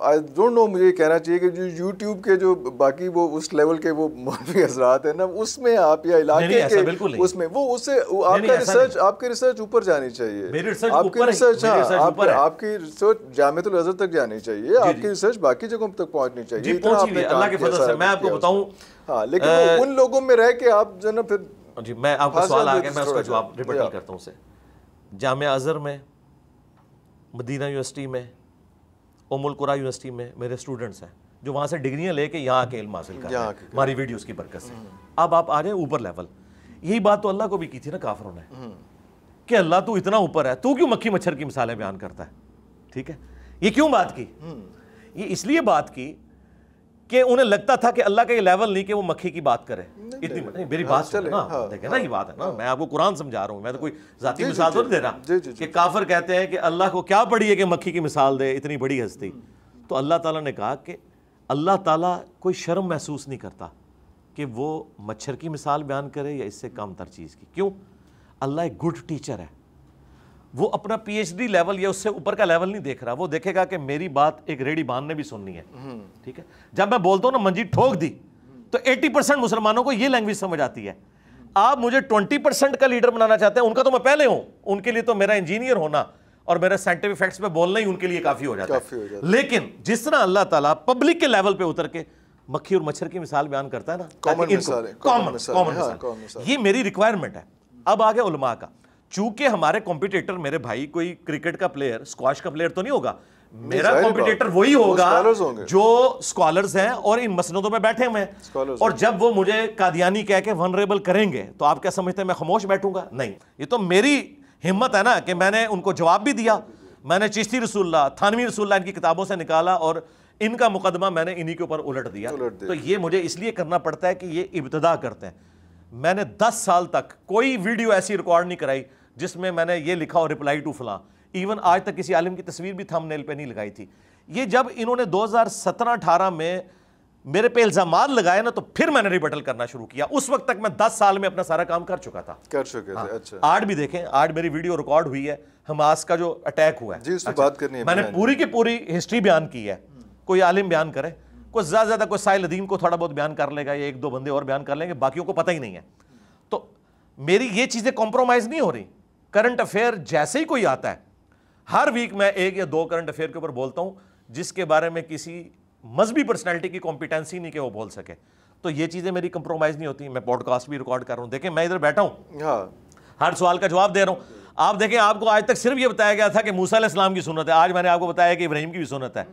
आई डोंट नो मुझे कहना चाहिए कि जो यूट्यूब के जो बाकी वो उस लेवल के वो मौलवी हजरात हैं ना उसमें आप या इलाके के उसमें वो उससे आपका रिसर्च आपकी रिसर्च ऊपर जानी चाहिए आपकी रिसर्च हाँ आपकी रिसर्च जामतुल तक जानी चाहिए आपकी रिसर्च बाकी जगहों तक पहुँचनी चाहिए मैं आपको बताऊँ हाँ लेकिन आ, उन लोगों में रह के आप जो ना फिर जी मैं आपका सवाल आ गया मैं उसका जवाब रिपटल करता हूँ उसे जाम अज़हर में मदीना यूनिवर्सिटी में उमुलकुरा यूनिवर्सिटी में मेरे स्टूडेंट्स हैं जो वहाँ से डिग्रियाँ लेके यहाँ आके इल्म हासिल कर रहे हैं हमारी वीडियोज़ की बरकत से हम्म। अब आप आ जाए ऊपर लेवल यही बात तो अल्लाह को भी की थी ना काफरों ने हम्म। कि अल्लाह तू इतना ऊपर है तू क्यों मक्खी मच्छर की मिसालें बयान करता है ठीक है ये क्यों बात की हम्म। ये इसलिए बात की कि उन्हें लगता था कि अल्लाह का ये लेवल नहीं कि वो मक्खी की बात करे इतनी नहीं मेरी हाँ, बात चले ना हाँ, देखे ना ये बात है ना हाँ। मैं आपको कुरान समझा रहा हूँ मैं तो कोई जाती मिसाल तो नहीं दे रहा कि काफर कहते हैं कि अल्लाह को क्या बड़ी है कि मक्खी की मिसाल दे इतनी बड़ी हस्ती हम्म। तो अल्लाह ताला ने कहा कि अल्लाह ताला कोई शर्म महसूस नहीं करता कि वो मच्छर की मिसाल बयान करे या इससे कम तर चीज़ की क्यों अल्लाह एक गुड टीचर है वो अपना पीएचडी लेवल या उससे ऊपर का लेवल नहीं देख रहा वो देखेगा कि मेरी बात एक रेडी बान ने भी सुननी है हम्म। ठीक है जब मैं बोलता हूँ ना मंजीत ठोक दी तो 80 परसेंट मुसलमानों को ये लैंग्वेज समझ आती है आप मुझे 20 परसेंट का लीडर बनाना चाहते हैं उनका तो मैं पहले हूं उनके लिए तो मेरा इंजीनियर होना और मेरा साइंटिफिक फैक्ट्स में बोलना ही उनके लिए काफी हो जाता है लेकिन जिस तरह अल्लाह तला पब्लिक के लेवल पर उतर के मक्खी और मच्छर की मिसाल बयान करता है ना कॉमन कॉमन कॉमन ये मेरी रिक्वायरमेंट है अब आ गया उलमा का चूंकि हमारे कॉम्पिटेटर मेरे भाई कोई क्रिकेट का प्लेयर स्क्वाश का प्लेयर तो नहीं होगा मेरा कॉम्पिटेटर वही होगा जो स्कॉलर्स हैं और इन मसनदों में बैठे हुए हैं और जब वो मुझे कादियानी कह के वनरेबल करेंगे तो आप क्या समझते हैं मैं खामोश बैठूंगा नहीं ये तो मेरी हिम्मत है ना कि मैंने उनको जवाब भी दिया मैंने चिश्ती रसुल्ला थानवी रसुल्ला इनकी किताबों से निकाला और इनका मुकदमा मैंने इन्हीं के ऊपर उलट दिया तो ये मुझे इसलिए करना पड़ता है कि ये इब्तदा करते हैं मैंने दस साल तक कोई वीडियो ऐसी रिकॉर्ड नहीं कराई जिसमें मैंने ये लिखा और रिप्लाई टू फलां इवन आज तक किसी आलिम की तस्वीर भी थंबनेल पे नहीं लगाई थी ये जब इन्होंने दो हजार सत्रह अठारह में मेरे पे इल्ज़ाम लगाए ना तो फिर मैंने रिबटल करना शुरू किया उस वक्त तक मैं 10 साल में अपना सारा काम कर चुका था कर चुके हाँ। थे अच्छा आठ भी देखें आठ मेरी वीडियो रिकॉर्ड हुई है हमास का जो अटैक हुआ है जी अच्छा, बात करनी है मैंने हाँ पूरी की पूरी हिस्ट्री बयान की है कोई आलिम बयान करे कोई ज़्यादा ज़्यादा कोई साहिल अदीम को थोड़ा बहुत बयान कर लेगा या एक दो बंदे और बयान कर लेंगे बाकी को पता ही नहीं है तो मेरी ये चीज़ें कॉम्प्रोमाइज़ नहीं हो रही करंट अफेयर जैसे ही कोई आता है हर वीक मैं एक या दो करंट अफेयर के ऊपर बोलता हूँ जिसके बारे में किसी मजहबी पर्सनैलिटी की कॉम्पिटेंसी नहीं कि वो बोल सके तो ये चीज़ें मेरी कंप्रोमाइज़ नहीं होती मैं पॉडकास्ट भी रिकॉर्ड कर रहा हूँ देखें मैं इधर बैठा हूँ हाँ। हर सवाल का जवाब दे रहा हूं आप देखें आपको आज तक सिर्फ ये बताया गया था कि मूसा इस्लाम की सुनत है आज मैंने आपको बताया कि इब्राहिम की भी सुनत है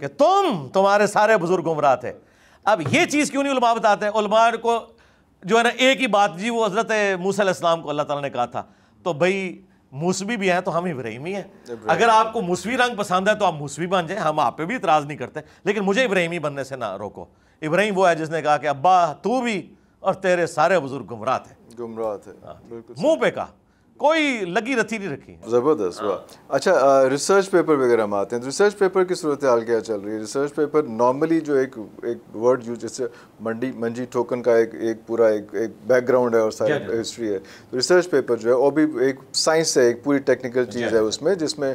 कि तुम तुम्हारे सारे बुजुर्ग गुमराह थे अब ये चीज़ क्यों नहीं उलमा बताते हैं उलमा को जो है ना एक ही बात जी वो हज़रत मूसा इस्लाम को अल्लाह तला ने कहा था तो भाई मूसवी भी हैं तो हम इब्राहिमी हैं अगर आपको मूसवी रंग पसंद है तो आप मूसवी बन जाए हम आप पे भी इतराज़ नहीं करते लेकिन मुझे इब्राहिमी बनने से ना रोको इब्राहिम वो है जिसने कहा कि अब्बा तू भी और तेरे सारे बुजुर्ग गुमराह थे गुमराह थे हाँ। मुंह पे कहा कोई लगी रथी नहीं रखी ज़बरदस्त वाह अच्छा आ, रिसर्च पेपर वगैरह हम आते हैं तो रिसर्च पेपर की सूरत हाल क्या चल रही है रिसर्च पेपर नॉर्मली जो एक एक वर्ड यूज जैसे मंडी मंजी टोकन का एक एक पूरा एक एक बैकग्राउंड है और सारी हिस्ट्री है तो रिसर्च पेपर जो है वो भी एक साइंस है एक पूरी टेक्निकल चीज़ है उसमें जिसमें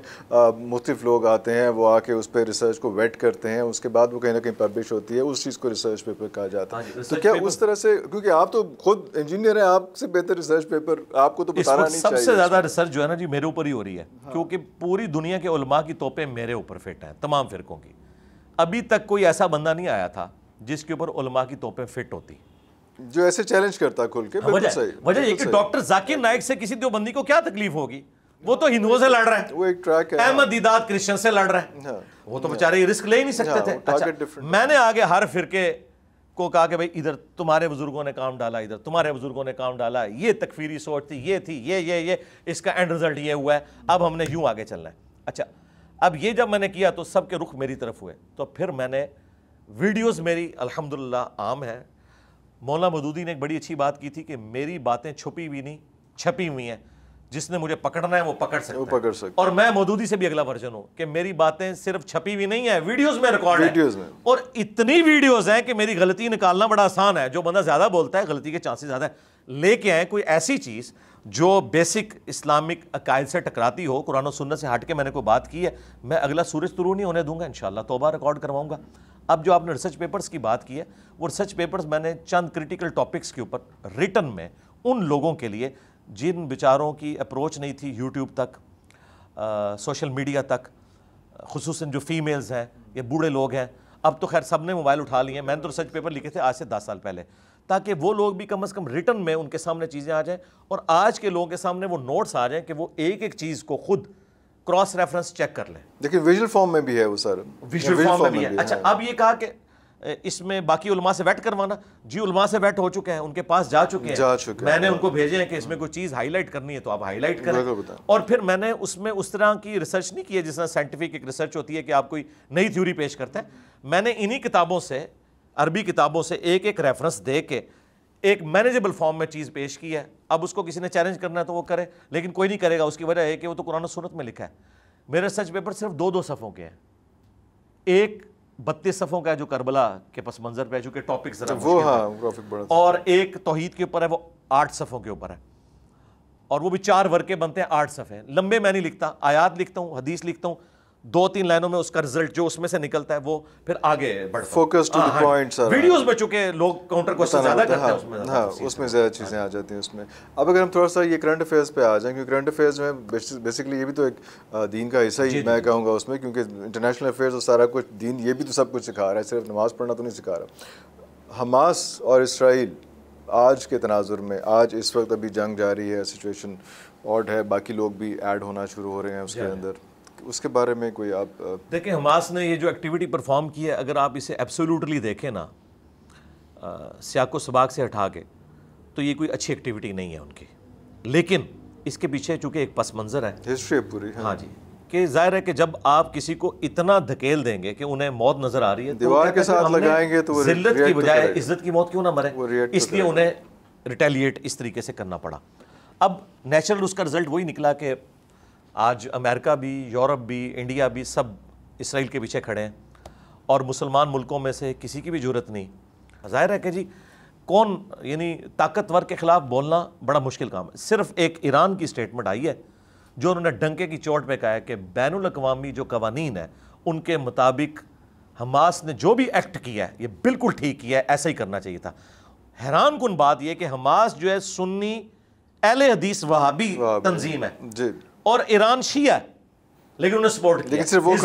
मुख्तफ लोग आते हैं वो आके उस पर रिसर्च को वेट करते हैं उसके बाद वो कहीं ना कहीं पब्लिश होती है उस चीज़ को रिसर्च पेपर कहा जाता है हाँ तो क्या उस तरह से क्योंकि आप तो खुद इंजीनियर हैं आपसे बेहतर रिसर्च पेपर आपको तो बताना नहीं सबसे ज़्यादा रिसर्च जो है ना जी मेरे ऊपर ही हो रही है हाँ। क्योंकि पूरी दुनिया के उलमा की तोपे मेरे ऊपर फिट हैं तमाम फ़िरकों की अभी तक कोई ऐसा बंदा नहीं आया था जिसके ऊपर उलमा की तोपे फिट होती जो ऐसे चैलेंज करता खुल के हाँ, वजह एक डॉक्टर जाकिर नायक से किसी देवबंदी को क्या तकलीफ होगी वो तो हिंदुओं से लड़ रहे हैं वो एक ट्रैक है अहमद दीदाद क्रिश्चियन से लड़ रहे हैं हाँ। वो तो हाँ। बेचारे रिस्क ले ही नहीं सकते थे अच्छा मैंने आगे हर फिरके को कहा कि भाई इधर तुम्हारे बुजुर्गों ने काम डाला इधर तुम्हारे बुजुर्गों ने काम डाला ये तकफीरी सोच थी ये थी ये ये ये इसका एंड रिजल्ट ये हुआ है अब हमने यूँ आगे चलना है अच्छा अब ये जब मैंने किया तो सबके रुख मेरी तरफ हुए तो फिर मैंने वीडियोस मेरी अल्हम्दुलिल्लाह आम है मौला मदूदी ने एक बड़ी अच्छी बात की थी कि मेरी बातें छुपी हुई नहीं छपी हुई हैं जिसने मुझे पकड़ना है वो पकड़ सकता वो पकड़ सकता और मैं मौदूदी से भी अगला वर्जन हूं कि मेरी बातें सिर्फ छपी हुई नहीं है वीडियोस में रिकॉर्ड है में और इतनी वीडियोस हैं कि मेरी गलती निकालना बड़ा आसान है जो बंदा ज़्यादा बोलता है गलती के चांसेस ज़्यादा है लेके आए कोई ऐसी चीज़ जो बेसिक इस्लामिक अकायद से टकराती हो कुरान सुन्नत से हट के मैंने कोई बात की है मैं अगला सूरज तुरू नहीं होने दूंगा इनशाला तोबा रिकॉर्ड करवाऊंगा अब जो आपने रिसर्च पेपर्स की बात की है वो रिसर्च पेपर्स मैंने चंद क्रिटिकल टॉपिक्स के ऊपर रिटर्न में उन लोगों के लिए जिन बेचारों की अप्रोच नहीं थी यूट्यूब तक सोशल मीडिया तक खसूस जो फीमेल्स हैं ये बूढ़े लोग हैं अब तो खैर सब ने मोबाइल उठा लिए हैं मैंने तो रिसर्च पेपर लिखे थे आज से दस साल पहले ताकि वो लोग भी कम अज़ कम रिटर्न में उनके सामने चीज़ें आ जाएँ और आज के लोगों के सामने वो नोट्स आ जाएँ कि वो एक एक चीज़ को खुद क्रॉस रेफरेंस चेक कर लें देखिए विजुअल फॉर्म में भी है वो सर विजुअल फॉर्म में भी है। अच्छा अब ये कहा कि इसमें बाकी उलमा से वेट करवाना जी उलमा से वेट हो चुके हैं उनके पास जा चुके हैं जा चुके मैंने उनको भेजे हैं कि इसमें कोई चीज़ हाईलाइट करनी है तो आप हाईलाइट करें तो और फिर मैंने उसमें उस तरह की रिसर्च नहीं की है जिस तरह साइंटिफिक एक रिसर्च होती है कि आप कोई नई थ्योरी पेश करते हैं मैंने इन्हीं किताबों से अरबी किताबों से एक एक रेफरेंस दे के एक मैनेजेबल फॉर्म में चीज़ पेश की है अब उसको किसी ने चैलेंज करना है तो वो करे लेकिन कोई नहीं करेगा उसकी वजह है कि वो तो कुरान सूरत में लिखा है मेरे रिसर्च पेपर सिर्फ दो दो सफ़ों के हैं एक बत्तीस सफ़ों का जो करबला के पस मंजर पे चूँकि टॉपिक जरा वो हाँ, और एक तोहहीद के ऊपर है वो आठ सफ़ों के ऊपर है और वो भी चार वर्के बनते हैं आठ सफ़े लंबे मैं नहीं लिखता आयात लिखता हूँ हदीस लिखता हूँ दो तीन लाइनों में उसका रिजल्ट जो उसमें से निकलता है वो फिर आगे focus to point sir videos में चुके लोग काउंटर क्वेश्चन ज्यादा करते हैं उसमें हाँ, हाँ उसमें ज्यादा चीजें आ जाती हैं उसमें अब अगर हम थोड़ा सा ये करंट अफेयर्स पे आ जाएं क्योंकि करंट अफेयर्स में बेसिकली ये भी तो एक दीन का हिस्सा ही मैं कहूँगा उसमें क्योंकि इंटरनेशनल अफेयर्स और सारा कुछ दीन ये भी तो सब कुछ सिखा रहा है सिर्फ नमाज पढ़ना तो नहीं सिखा रहा हमास और इसराइल आज के तनाजुर में आज इस वक्त अभी जंग जारी है सिचुएशन ऑड है बाकी लोग भी ऐड होना शुरू हो रहे हैं उसके अंदर उसके बारे में कोई आप देखें हमास ने ये जो एक्टिविटी परफॉर्म की है अगर आप इसे एब्सोल्युटली देखें ना सियाको सबाक से हटा के तो ये कोई अच्छी एक्टिविटी नहीं है उनकी लेकिन इसके पीछे चूंकि एक पस मंज़र है हिस्ट्री है पूरी हाँ।, हाँ, जी कि जाहिर है कि जब आप किसी को इतना धकेल देंगे कि उन्हें मौत नजर आ रही है तो दीवार के साथ लगाएंगे तो जिल्लत की तो बजाय इज्जत की मौत क्यों ना मरे तो इसलिए उन्हें रिटेलिएट इस तरीके से करना पड़ा अब नेचुरल उसका रिजल्ट वही निकला कि आज अमेरिका भी यूरोप भी इंडिया भी सब इसराइल के पीछे खड़े हैं और मुसलमान मुल्कों में से किसी की भी जरूरत नहीं जाहिर है कि जी कौन यानी ताकतवर के ख़िलाफ़ बोलना बड़ा मुश्किल काम है सिर्फ एक ईरान की स्टेटमेंट आई है जो उन्होंने डंके की चोट पे कहा है कि बैन अवी जो कवानीन है उनके मुताबिक हमास ने जो भी एक्ट किया है ये बिल्कुल ठीक किया है ऐसा ही करना चाहिए था हैरान कन बात यह कि हमास जो है सुन्नी अहल हदीस वहाबी तंजीम है जी और ईरान शिया है लेकिन उन्हें सपोर्ट किया सिर्फ वो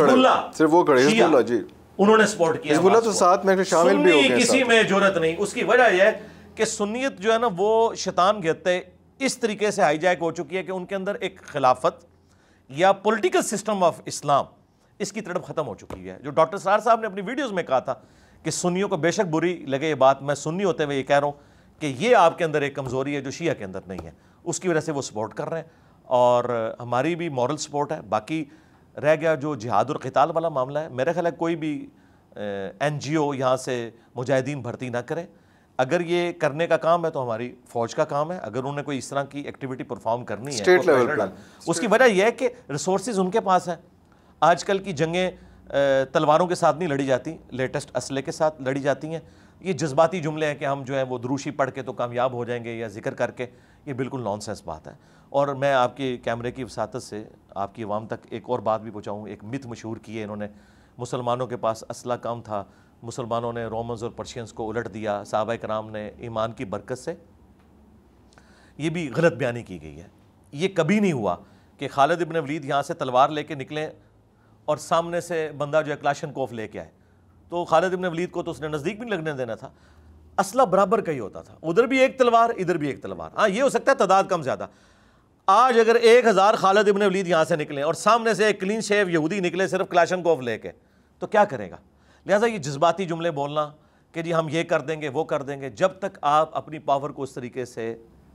सिर्फ वो जी उन्होंने सपोर्ट किया तो साथ में शामिल भी हो किसी में जरूरत नहीं उसकी वजह यह है कि सुनीत जो है ना वो शैतान गते इस तरीके से हाईजैक हो चुकी है कि उनके अंदर एक खिलाफत या पॉलिटिकल सिस्टम ऑफ इस्लाम इसकी तड़प ख़त्म हो चुकी है जो डॉक्टर सार साहब ने अपनी वीडियोज में कहा था कि सुनियों को बेशक बुरी लगे ये बात मैं सुन्नी होते हुए ये कह रहा हूँ कि ये आपके अंदर एक कमज़ोरी है जो शिया के अंदर नहीं है उसकी वजह से वो सपोर्ट कर रहे हैं और हमारी भी मॉरल सपोर्ट है बाकी रह गया जो जिहाद और कताल वाला मामला है मेरा ख्याल है कोई भी एन जी ओ यहाँ से मुजाहिदीन भर्ती ना करें अगर ये करने का काम है तो हमारी फौज का काम है अगर उन्हें कोई इस तरह की एक्टिविटी परफॉर्म करनी है तो लेवल पर उसकी वजह यह है कि रिसोर्स उनके पास हैं आजकल की जंगें तलवारों के साथ नहीं लड़ी जाती लेटेस्ट असले के साथ लड़ी जाती हैं ये जज्बाती जुमले हैं कि हम जो है वो द्रूशी पढ़ के तो कामयाब हो जाएंगे या जिक्र करके ये बिल्कुल नॉनसेंस बात है और मैं आपके कैमरे की वसात से आपकी अवाम तक एक और बात भी पहुँचाऊँ एक मिथ मशहूर की है इन्होंने मुसलमानों के पास असला कम था मुसलमानों ने रोमन्स और पर्शियंस को उलट दिया साहब कराम ने ईमान की बरकत से ये भी गलत बयानी की गई है ये कभी नहीं हुआ कि खालिद इबन वलीद यहाँ से तलवार लेके निकले और सामने से बंदा जो है क्लाशन कोफ लेके आए तो खालिद इबन वलीद को तो उसने नज़दीक भी नहीं लगने देना था असला बराबर का ही होता था उधर भी एक तलवार इधर भी एक तलवार हाँ ये हो सकता है तादाद कम ज़्यादा आज अगर एक हज़ार खालद इबन वलीद यहाँ से निकले और सामने से एक क्लीन शेव यहूदी निकले सिर्फ क्लाशन कोफ लेके तो क्या करेगा लिहाजा ये जज्बाती जुमले बोलना कि जी हम ये कर देंगे वो कर देंगे जब तक आप अपनी पावर को उस तरीके से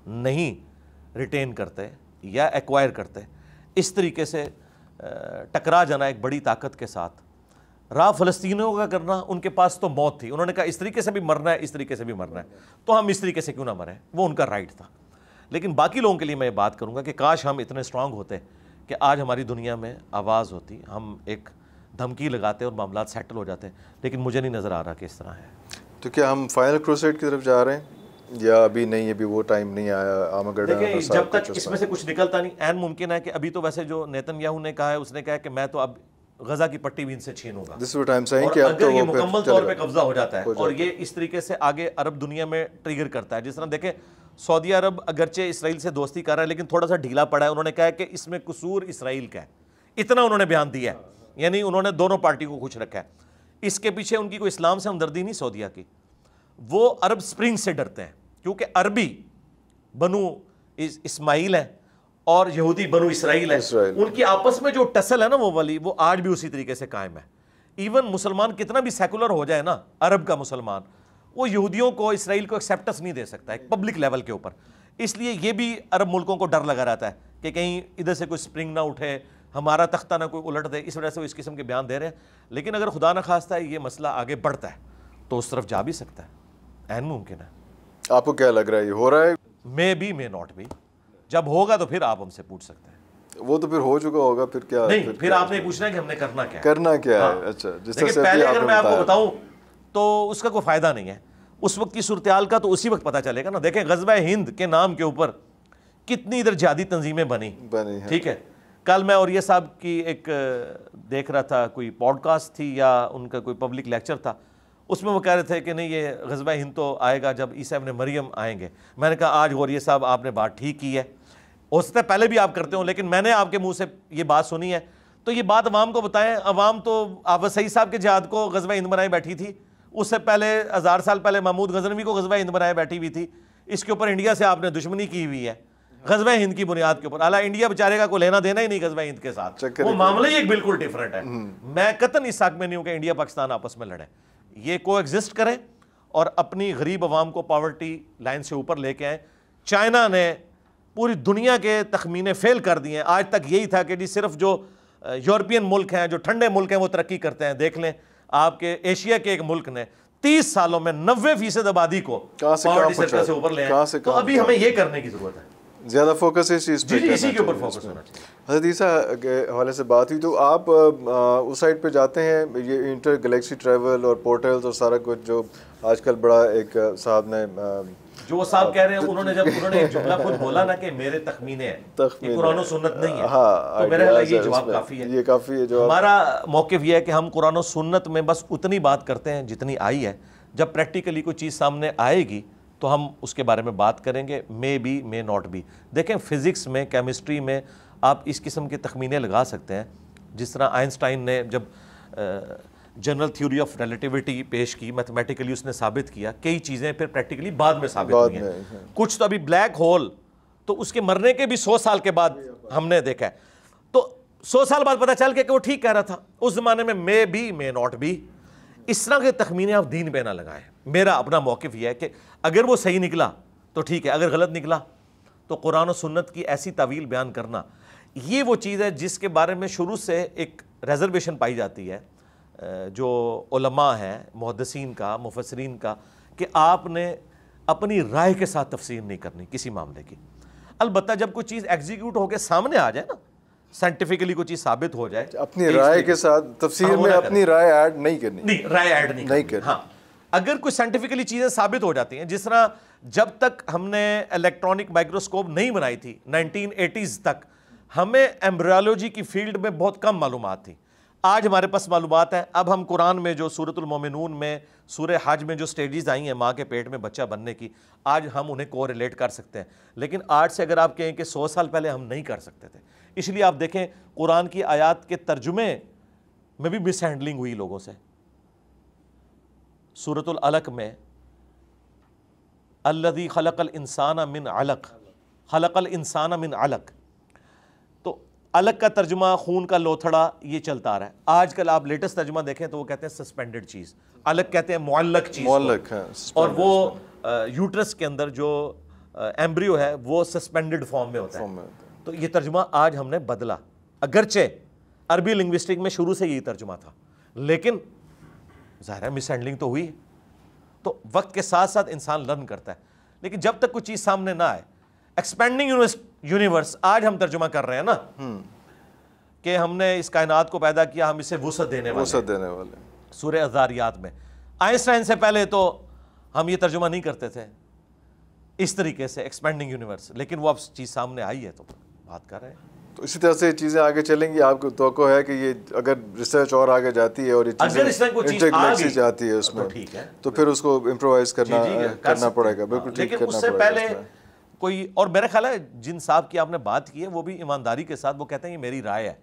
नहीं रिटेन करते या एक्वायर करते इस तरीके से टकरा जाना एक बड़ी ताकत के साथ रा फ़लस्तियों का करना उनके पास तो मौत थी उन्होंने कहा इस तरीके से भी मरना है इस तरीके से भी मरना है तो हम इस तरीके से क्यों ना मरें वो उनका राइट था लेकिन बाकी लोगों के लिए मैं ये बात करूँगा कि काश हम इतने स्ट्रांग होते कि आज हमारी दुनिया में आवाज़ होती हम एक धमकी लगाते और मामला सेटल हो जाते लेकिन मुझे नहीं नज़र आ रहा कि इस तरह है तो क्या हम फाइनल क्रोसेट की तरफ जा रहे हैं या अभी नहीं अभी वो टाइम नहीं आया जब तक इसमें से कुछ निकलता नहीं एन मुमकिन है कि अभी तो वैसे जो नेतन याहू ने कहा है उसने कहा है कि मैं तो अब गजा की पट्टी भी इनसे छीनूंगा दिस व्हाट आई कि अब तो वो मुकम्मल तौर पे कब्जा हो जाता है और ये इस तरीके से आगे अरब दुनिया में ट्रिगर करता है जिस तरह देखें सऊदी अरब अगरचे इसराइल से दोस्ती कर रहा है लेकिन थोड़ा सा ढीला पड़ा है उन्होंने कहा है कि इसमें कसूर इसराइल का है इतना उन्होंने बयान दिया है यानी उन्होंने दोनों पार्टी को खुश रखा है इसके पीछे उनकी कोई इस्लाम से हमदर्दी नहीं सऊदिया की वो अरब स्प्रिंग से डरते हैं क्योंकि अरबी बनु इसमाइल इस्माइल और यहूदी बनु इसराइल है उनकी आपस में जो टसल है ना वो वाली वो आज भी उसी तरीके से कायम है इवन मुसलमान कितना भी सेकुलर हो जाए ना अरब का मुसलमान वो यहूदियों को इसराइल को एक्सेप्टेंस नहीं दे सकता एक पब्लिक लेवल के ऊपर इसलिए ये भी अरब मुल्कों को डर लगा रहता है कि कहीं इधर से कोई स्प्रिंग ना उठे हमारा तख्ता ना कोई उलट दे इस वजह से वो इस किस्म के बयान दे रहे हैं लेकिन अगर खुदा ना खास्ता है ये मसला आगे बढ़ता है तो उस तरफ जा भी सकता है एन मुमकिन है आपको क्या लग रहा है ये हो रहा है may be may not be जब होगा तो फिर आप हमसे पूछ सकते हैं वो तो फिर हो चुका होगा फिर क्या नहीं फिर, फिर आपने पूछना है कि हमने करना क्या करना क्या है हाँ। अच्छा जिस तरह से पहले अगर मैं आपको बताऊं तो उसका कोई फ़ायदा नहीं है उस वक्त की सूरत का तो उसी वक्त पता चलेगा ना देखें गजबा हिंद के नाम के ऊपर कितनी इधर ज्यादा तंजीमें बनी बनी हाँ। ठीक है कल मैं और ये साहब की एक देख रहा था कोई पॉडकास्ट थी या उनका कोई पब्लिक लेक्चर था उसमें वो कह रहे थे कि नहीं ये गजबा हिंद तो आएगा जब ई साहब ने मरियम आएंगे मैंने कहा आज ये साहब आपने बात ठीक की है हो सकता है पहले भी आप करते हो लेकिन मैंने आपके मुंह से ये बात सुनी है तो ये बात अवाम को बताएं अवाम तो आप सही साहब के जहाद को गजबा हिंद बनाई बैठी थी उससे पहले हज़ार साल पहले महमूद गजनवी को गजबा हिंद बनाए बैठी हुई थी इसके ऊपर इंडिया से आपने दुश्मनी की हुई है गजब हिंद की बुनियाद के ऊपर अला इंडिया बेचारे का को लेना देना ही नहीं गजब हिंद के साथ वो मामला ही एक बिल्कुल डिफरेंट है हम्म। मैं कतन इस हक में नहीं हूँ कि इंडिया पाकिस्तान आपस में लड़े ये को एग्जिस्ट करें और अपनी गरीब आवाम को पावर्टी लाइन से ऊपर लेके आए चाइना ने पूरी दुनिया के तखमीने फेल कर दिए हैं आज तक यही था कि जी सिर्फ जो यूरोपियन मुल्क हैं जो ठंडे मुल्क हैं वो तरक्की करते हैं देख लें आपके एशिया के एक मुल्क ने तीस सालों में नब्बे फीसद आबादी को ऊपर ले तो अभी हमें ये करने की जरूरत है ज़्यादा फोकस इस चीज़ पे इसी के के अच्छा, हवाले से बात हुई तो आप आ, उस साइड पर जाते हैं ये इंटर गलेक्सी ट्रेवल और पोर्टल्स और सारा कुछ जो आजकल बड़ा एक साहब ने जो साहब कह रहे हैं उन्होंने जब उन्होंने जुमला खुद बोला ना कि मेरे तखमीने हैं ये कुरान और सुन्नत नहीं है हाँ, तो मेरे ये जवाब काफ़ी है ये काफ़ी है जवाब हमारा मौकफ ये है कि हम कुरान और सुन्नत में बस उतनी बात करते हैं जितनी आई है जब प्रैक्टिकली कोई चीज़ सामने आएगी तो हम उसके बारे में बात करेंगे may be may not be देखें फिज़िक्स में केमिस्ट्री में आप इस किस्म के तखमीने लगा सकते हैं जिस तरह आइंस्टाइन ने जब जनरल थ्योरी ऑफ रिलेटिविटी पेश की मैथमेटिकली उसने साबित किया कई चीज़ें फिर प्रैक्टिकली बाद में साबित हुई हैं हाँ। कुछ तो अभी ब्लैक होल तो उसके मरने के भी सौ साल के बाद हमने देखा है तो सौ साल बाद पता चल गया कि वो ठीक कह रहा था उस ज़माने में may be may not be इस तरह के तखमीने आप दीन पे ना लगाएं मेरा अपना मौक़ यह है कि अगर वो सही निकला तो ठीक है अगर गलत निकला तो कुरान और सुन्नत की ऐसी तवील बयान करना ये वो चीज़ है जिसके बारे में शुरू से एक रिजर्वेशन पाई जाती है जो उलमा हैं मुहदसिन का मुफसरीन का कि आपने अपनी राय के साथ तफसीर नहीं करनी किसी मामले की अलबत् जब कोई चीज़ एग्जीक्यूट होकर सामने आ जाए ना साइंटिफिकली कोई चीज़ साबित हो जाए अपनी राय के साथ तफसीर हाँ, में अपनी राय ऐड नहीं करनी नहीं राय ऐड नहीं, नहीं करनी हाँ अगर कोई साइंटिफिकली चीज़ें साबित हो जाती हैं जिस तरह जब तक हमने इलेक्ट्रॉनिक माइक्रोस्कोप नहीं बनाई थी एटीज़ तक हमें एम्ब्रियोलॉजी की फील्ड में बहुत कम मालूम थी आज हमारे पास मालूम है अब हम कुरान में जो सूरतुलमोमिनून में सूर हज में जो स्टेजेज़ आई हैं माँ के पेट में बच्चा बनने की आज हम उन्हें को रिलेट कर सकते हैं लेकिन आज से अगर आप कहें कि सौ साल पहले हम नहीं कर सकते थे इसलिए आप देखें कुरान की आयात के तर्जुमे में भी मिस हैंडलिंग हुई लोगों से सूरतलक अलक में अल्लदी खलकल इंसान मिन अलक खलकल इंसाना मिन अलक अलग का तर्जमा खून का लोथड़ा ये चलता आ रहा है आजकल आप लेटेस्ट तर्जमा देखें तो वो कहते हैं सस्पेंडेड चीज़ अलग कहते हैं मोलक चीज़ मोलक है, और वो यूट्रस के अंदर जो एम्ब्रियो है वो सस्पेंडेड फॉर्म में होता है तो ये तर्जमा आज हमने बदला अगरचे अरबी लिंग्विस्टिक में शुरू से यही तर्जुमा था लेकिन ज़ाहिर है मिसहैंडलिंग तो हुई तो वक्त के साथ साथ इंसान लर्न करता है लेकिन जब तक कुछ चीज़ सामने ना आए एक्सपेंडिंग यूनिवर्सिटी यूनिवर्स आज हम तर्जुमा कर रहे हैं ना हम्म। कि हमने इस कायनात को पैदा किया हम इसे वसत देने वाले वसत देने वाले सूर्य अजारियात में आइंस्टाइन से पहले तो हम ये तर्जुमा नहीं करते थे इस तरीके से एक्सपेंडिंग यूनिवर्स लेकिन वो अब चीज़ सामने आई है तो बात कर रहे हैं तो इसी तरह से चीज़ें आगे चलेंगी आपको तो है कि ये अगर रिसर्च और आगे जाती है और ये चीज़ें जाती है उसमें तो, है। तो फिर उसको इम्प्रोवाइज करना जी जी करना पड़ेगा बिल्कुल हाँ, ठीक करना पड़ेगा कोई और मेरा ख्याल है जिन साहब की आपने बात की है वो भी ईमानदारी के साथ वो कहते हैं ये मेरी राय है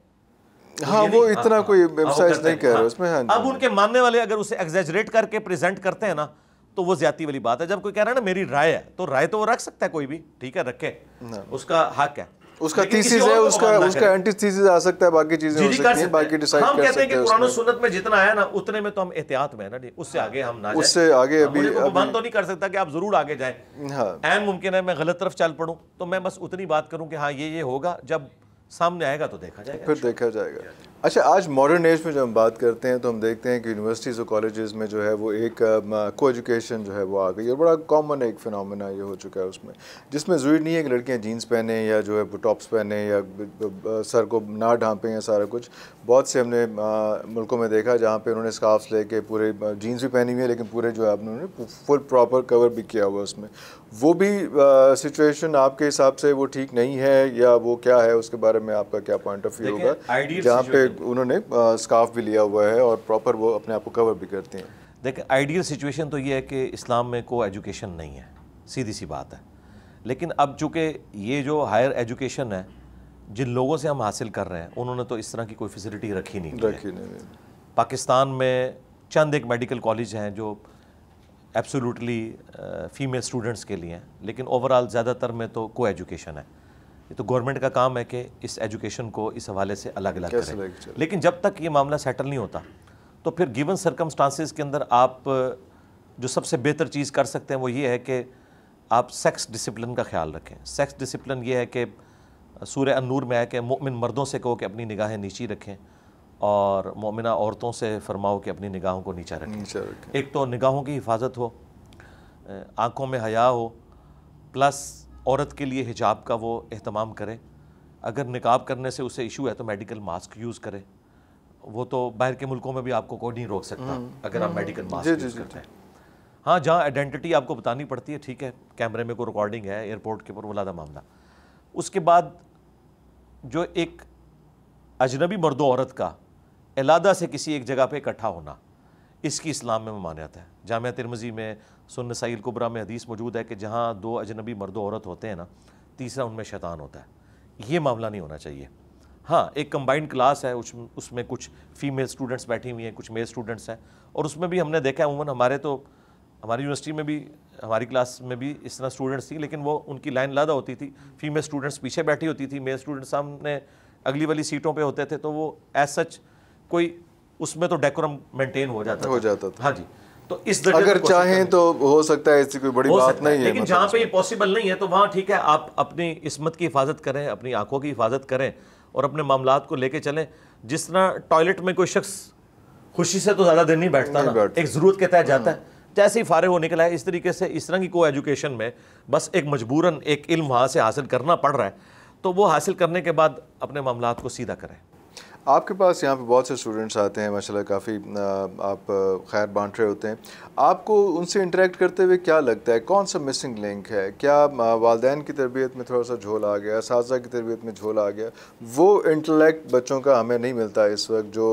तो हाँ वो इतना हाँ, कोई हाँ, वेबसाइट नहीं कह रहे हाँ। उसमें हाँ, अब उनके मानने वाले अगर उसे एग्जेजरेट करके प्रेजेंट करते हैं ना तो वो ज्यादा वाली बात है जब कोई कह रहा है ना मेरी राय है तो राय तो वो रख सकता है कोई भी ठीक है रखे उसका हक है उसका थीसिस है उसका उसका एंटी थीसिस आ सकता है बाकी चीजें हो सकती हैं बाकी डिसाइड कर सकते हैं हम कहते हैं कि कुरान और सुन्नत में जितना आया ना उतने में तो हम एहतियात में है ना हाँ। उससे आगे हम ना उससे आगे अभी बंद तो नहीं कर सकता कि आप जरूर आगे जाएं हां एंड मुमकिन है मैं गलत तरफ चल पड़ूं तो मैं बस उतनी बात करूं कि हां ये ये होगा जब सामने आएगा तो देखा जाएगा फिर देखा जाएगा अच्छा आज मॉडर्न एज में जब हम बात करते हैं तो हम देखते हैं कि यूनिवर्सिटीज़ और कॉलेजेस में जो है वो एक को एजुकेशन जो है वो आ गई है बड़ा कॉमन एक फिनमिना ये हो चुका है उसमें जिसमें ज़रूरी नहीं है कि लड़कियां जीन्स पहने या जो है वो टॉप्स पहने या सर को ना ढांपें या सारा कुछ बहुत से हमने मुल्कों में देखा जहाँ पर उन्होंने स्काफ्स लेके पूरे जीन्स भी पहनी हुई है लेकिन पूरे जो है आपने उन्होंने फुल प्रॉपर कवर भी किया हुआ उसमें वो भी सिचुएशन आपके हिसाब से वो ठीक नहीं है या वो क्या है उसके बारे में आपका क्या पॉइंट ऑफ व्यू होगा जहाँ पे उन्होंने स्काफ भी लिया हुआ है और प्रॉपर वो अपने आप को कवर भी करते हैं देखिए आइडियल सिचुएशन तो ये है कि इस्लाम में को एजुकेशन नहीं है सीधी सी बात है लेकिन अब चूँकि ये जो हायर एजुकेशन है जिन लोगों से हम हासिल कर रहे हैं उन्होंने तो इस तरह की कोई फैसिलिटी रखी नहीं रखी नहीं पाकिस्तान में चंद एक मेडिकल कॉलेज हैं जो एब्सोल्युटली फीमेल स्टूडेंट्स के लिए हैं लेकिन ओवरऑल ज़्यादातर में तो को एजुकेशन है ये तो गवर्नमेंट का काम है कि इस एजुकेशन को इस हवाले से अलग अलग करें लेकिन जब तक ये मामला सेटल नहीं होता तो फिर गिवन सर्कमस्टांसिस के अंदर आप जो सबसे बेहतर चीज़ कर सकते हैं वो ये है कि आप सेक्स डिसिप्लिन का ख्याल रखें सेक्स डिसिप्लिन ये है कि सूर्य अनूर में है कि मोमिन मर्दों से कहो कि अपनी निगाहें नीची रखें और मोमिना औरतों से फरमाओ कि अपनी निगाहों को नीचा रखें।, नीचा रखें एक तो निगाहों की हिफाजत हो आँखों में हया हो प्लस औरत के लिए हिजाब का वो अहतमाम करे अगर निकाब करने से उसे इशू है तो मेडिकल मास्क यूज़ करें वो तो बाहर के मुल्कों में भी आपको कोई नहीं रोक सकता हम्म। अगर आप मेडिकल हम्म। मास्क यूज़ करते हैं हाँ जहाँ आइडेंटिटी आपको बतानी पड़ती है ठीक है कैमरे में कोई रिकॉर्डिंग है एयरपोर्ट के ऊपर वो लादा मामला उसके बाद जो एक अजनबी मर्दो औरत का अलादा से किसी एक जगह पे इकट्ठा होना इसकी इस्लाम में मान्यता है जाम तिरमजी में सुन सईल कुबरा में हदीस मौजूद है कि जहाँ दो अजनबी मर्द औरत होते हैं ना तीसरा उनमें शैतान होता है ये मामला नहीं होना चाहिए हाँ एक कंबाइंड क्लास है उस उसमें कुछ फीमेल स्टूडेंट्स बैठी हुई हैं कुछ मेल स्टूडेंट्स हैं और उसमें भी हमने देखा है उमूमन हमारे तो हमारी यूनिवर्सिटी में भी हमारी क्लास में भी इस तरह स्टूडेंट्स थी लेकिन वो उनकी लाइन लादा होती थी फीमेल स्टूडेंट्स पीछे बैठी होती थी मेल स्टूडेंट्स सामने अगली वाली सीटों पर होते थे तो वो एज सच कोई उसमें तो डेकोरम मेंटेन हो जाता हो जाता था हाँ जी तो इस अगर चाहें तो हो सकता है ऐसी कोई बड़ी बात नहीं है लेकिन मतलब जहाँ पे ये पॉसिबल नहीं है तो वहाँ ठीक है आप अपनी इसमत की हिफाजत करें अपनी आंखों की हिफाजत करें और अपने मामला को लेके चलें जिस तरह टॉयलेट में कोई शख्स खुशी से तो ज़्यादा देर नहीं बैठता ना एक ज़रूरत के तहत जाता हम्म। है जैसे ही फारे वो निकला है इस तरीके से इस तरह की को एजुकेशन में बस एक मजबूरन एक इल्म वहाँ से हासिल करना पड़ रहा है तो वो हासिल करने के बाद अपने मामला को सीधा करें आपके पास यहाँ पे बहुत से स्टूडेंट्स आते हैं माशाल्लाह काफ़ी आप खैर बांट रहे होते हैं आपको उनसे इंटरेक्ट करते हुए क्या लगता है कौन सा मिसिंग लिंक है क्या वालदेन की तरबियत में थोड़ा सा झोल आ गया साजा की तरबियत में झोल आ गया वो इंटलेक्ट बच्चों का हमें नहीं मिलता इस वक्त जो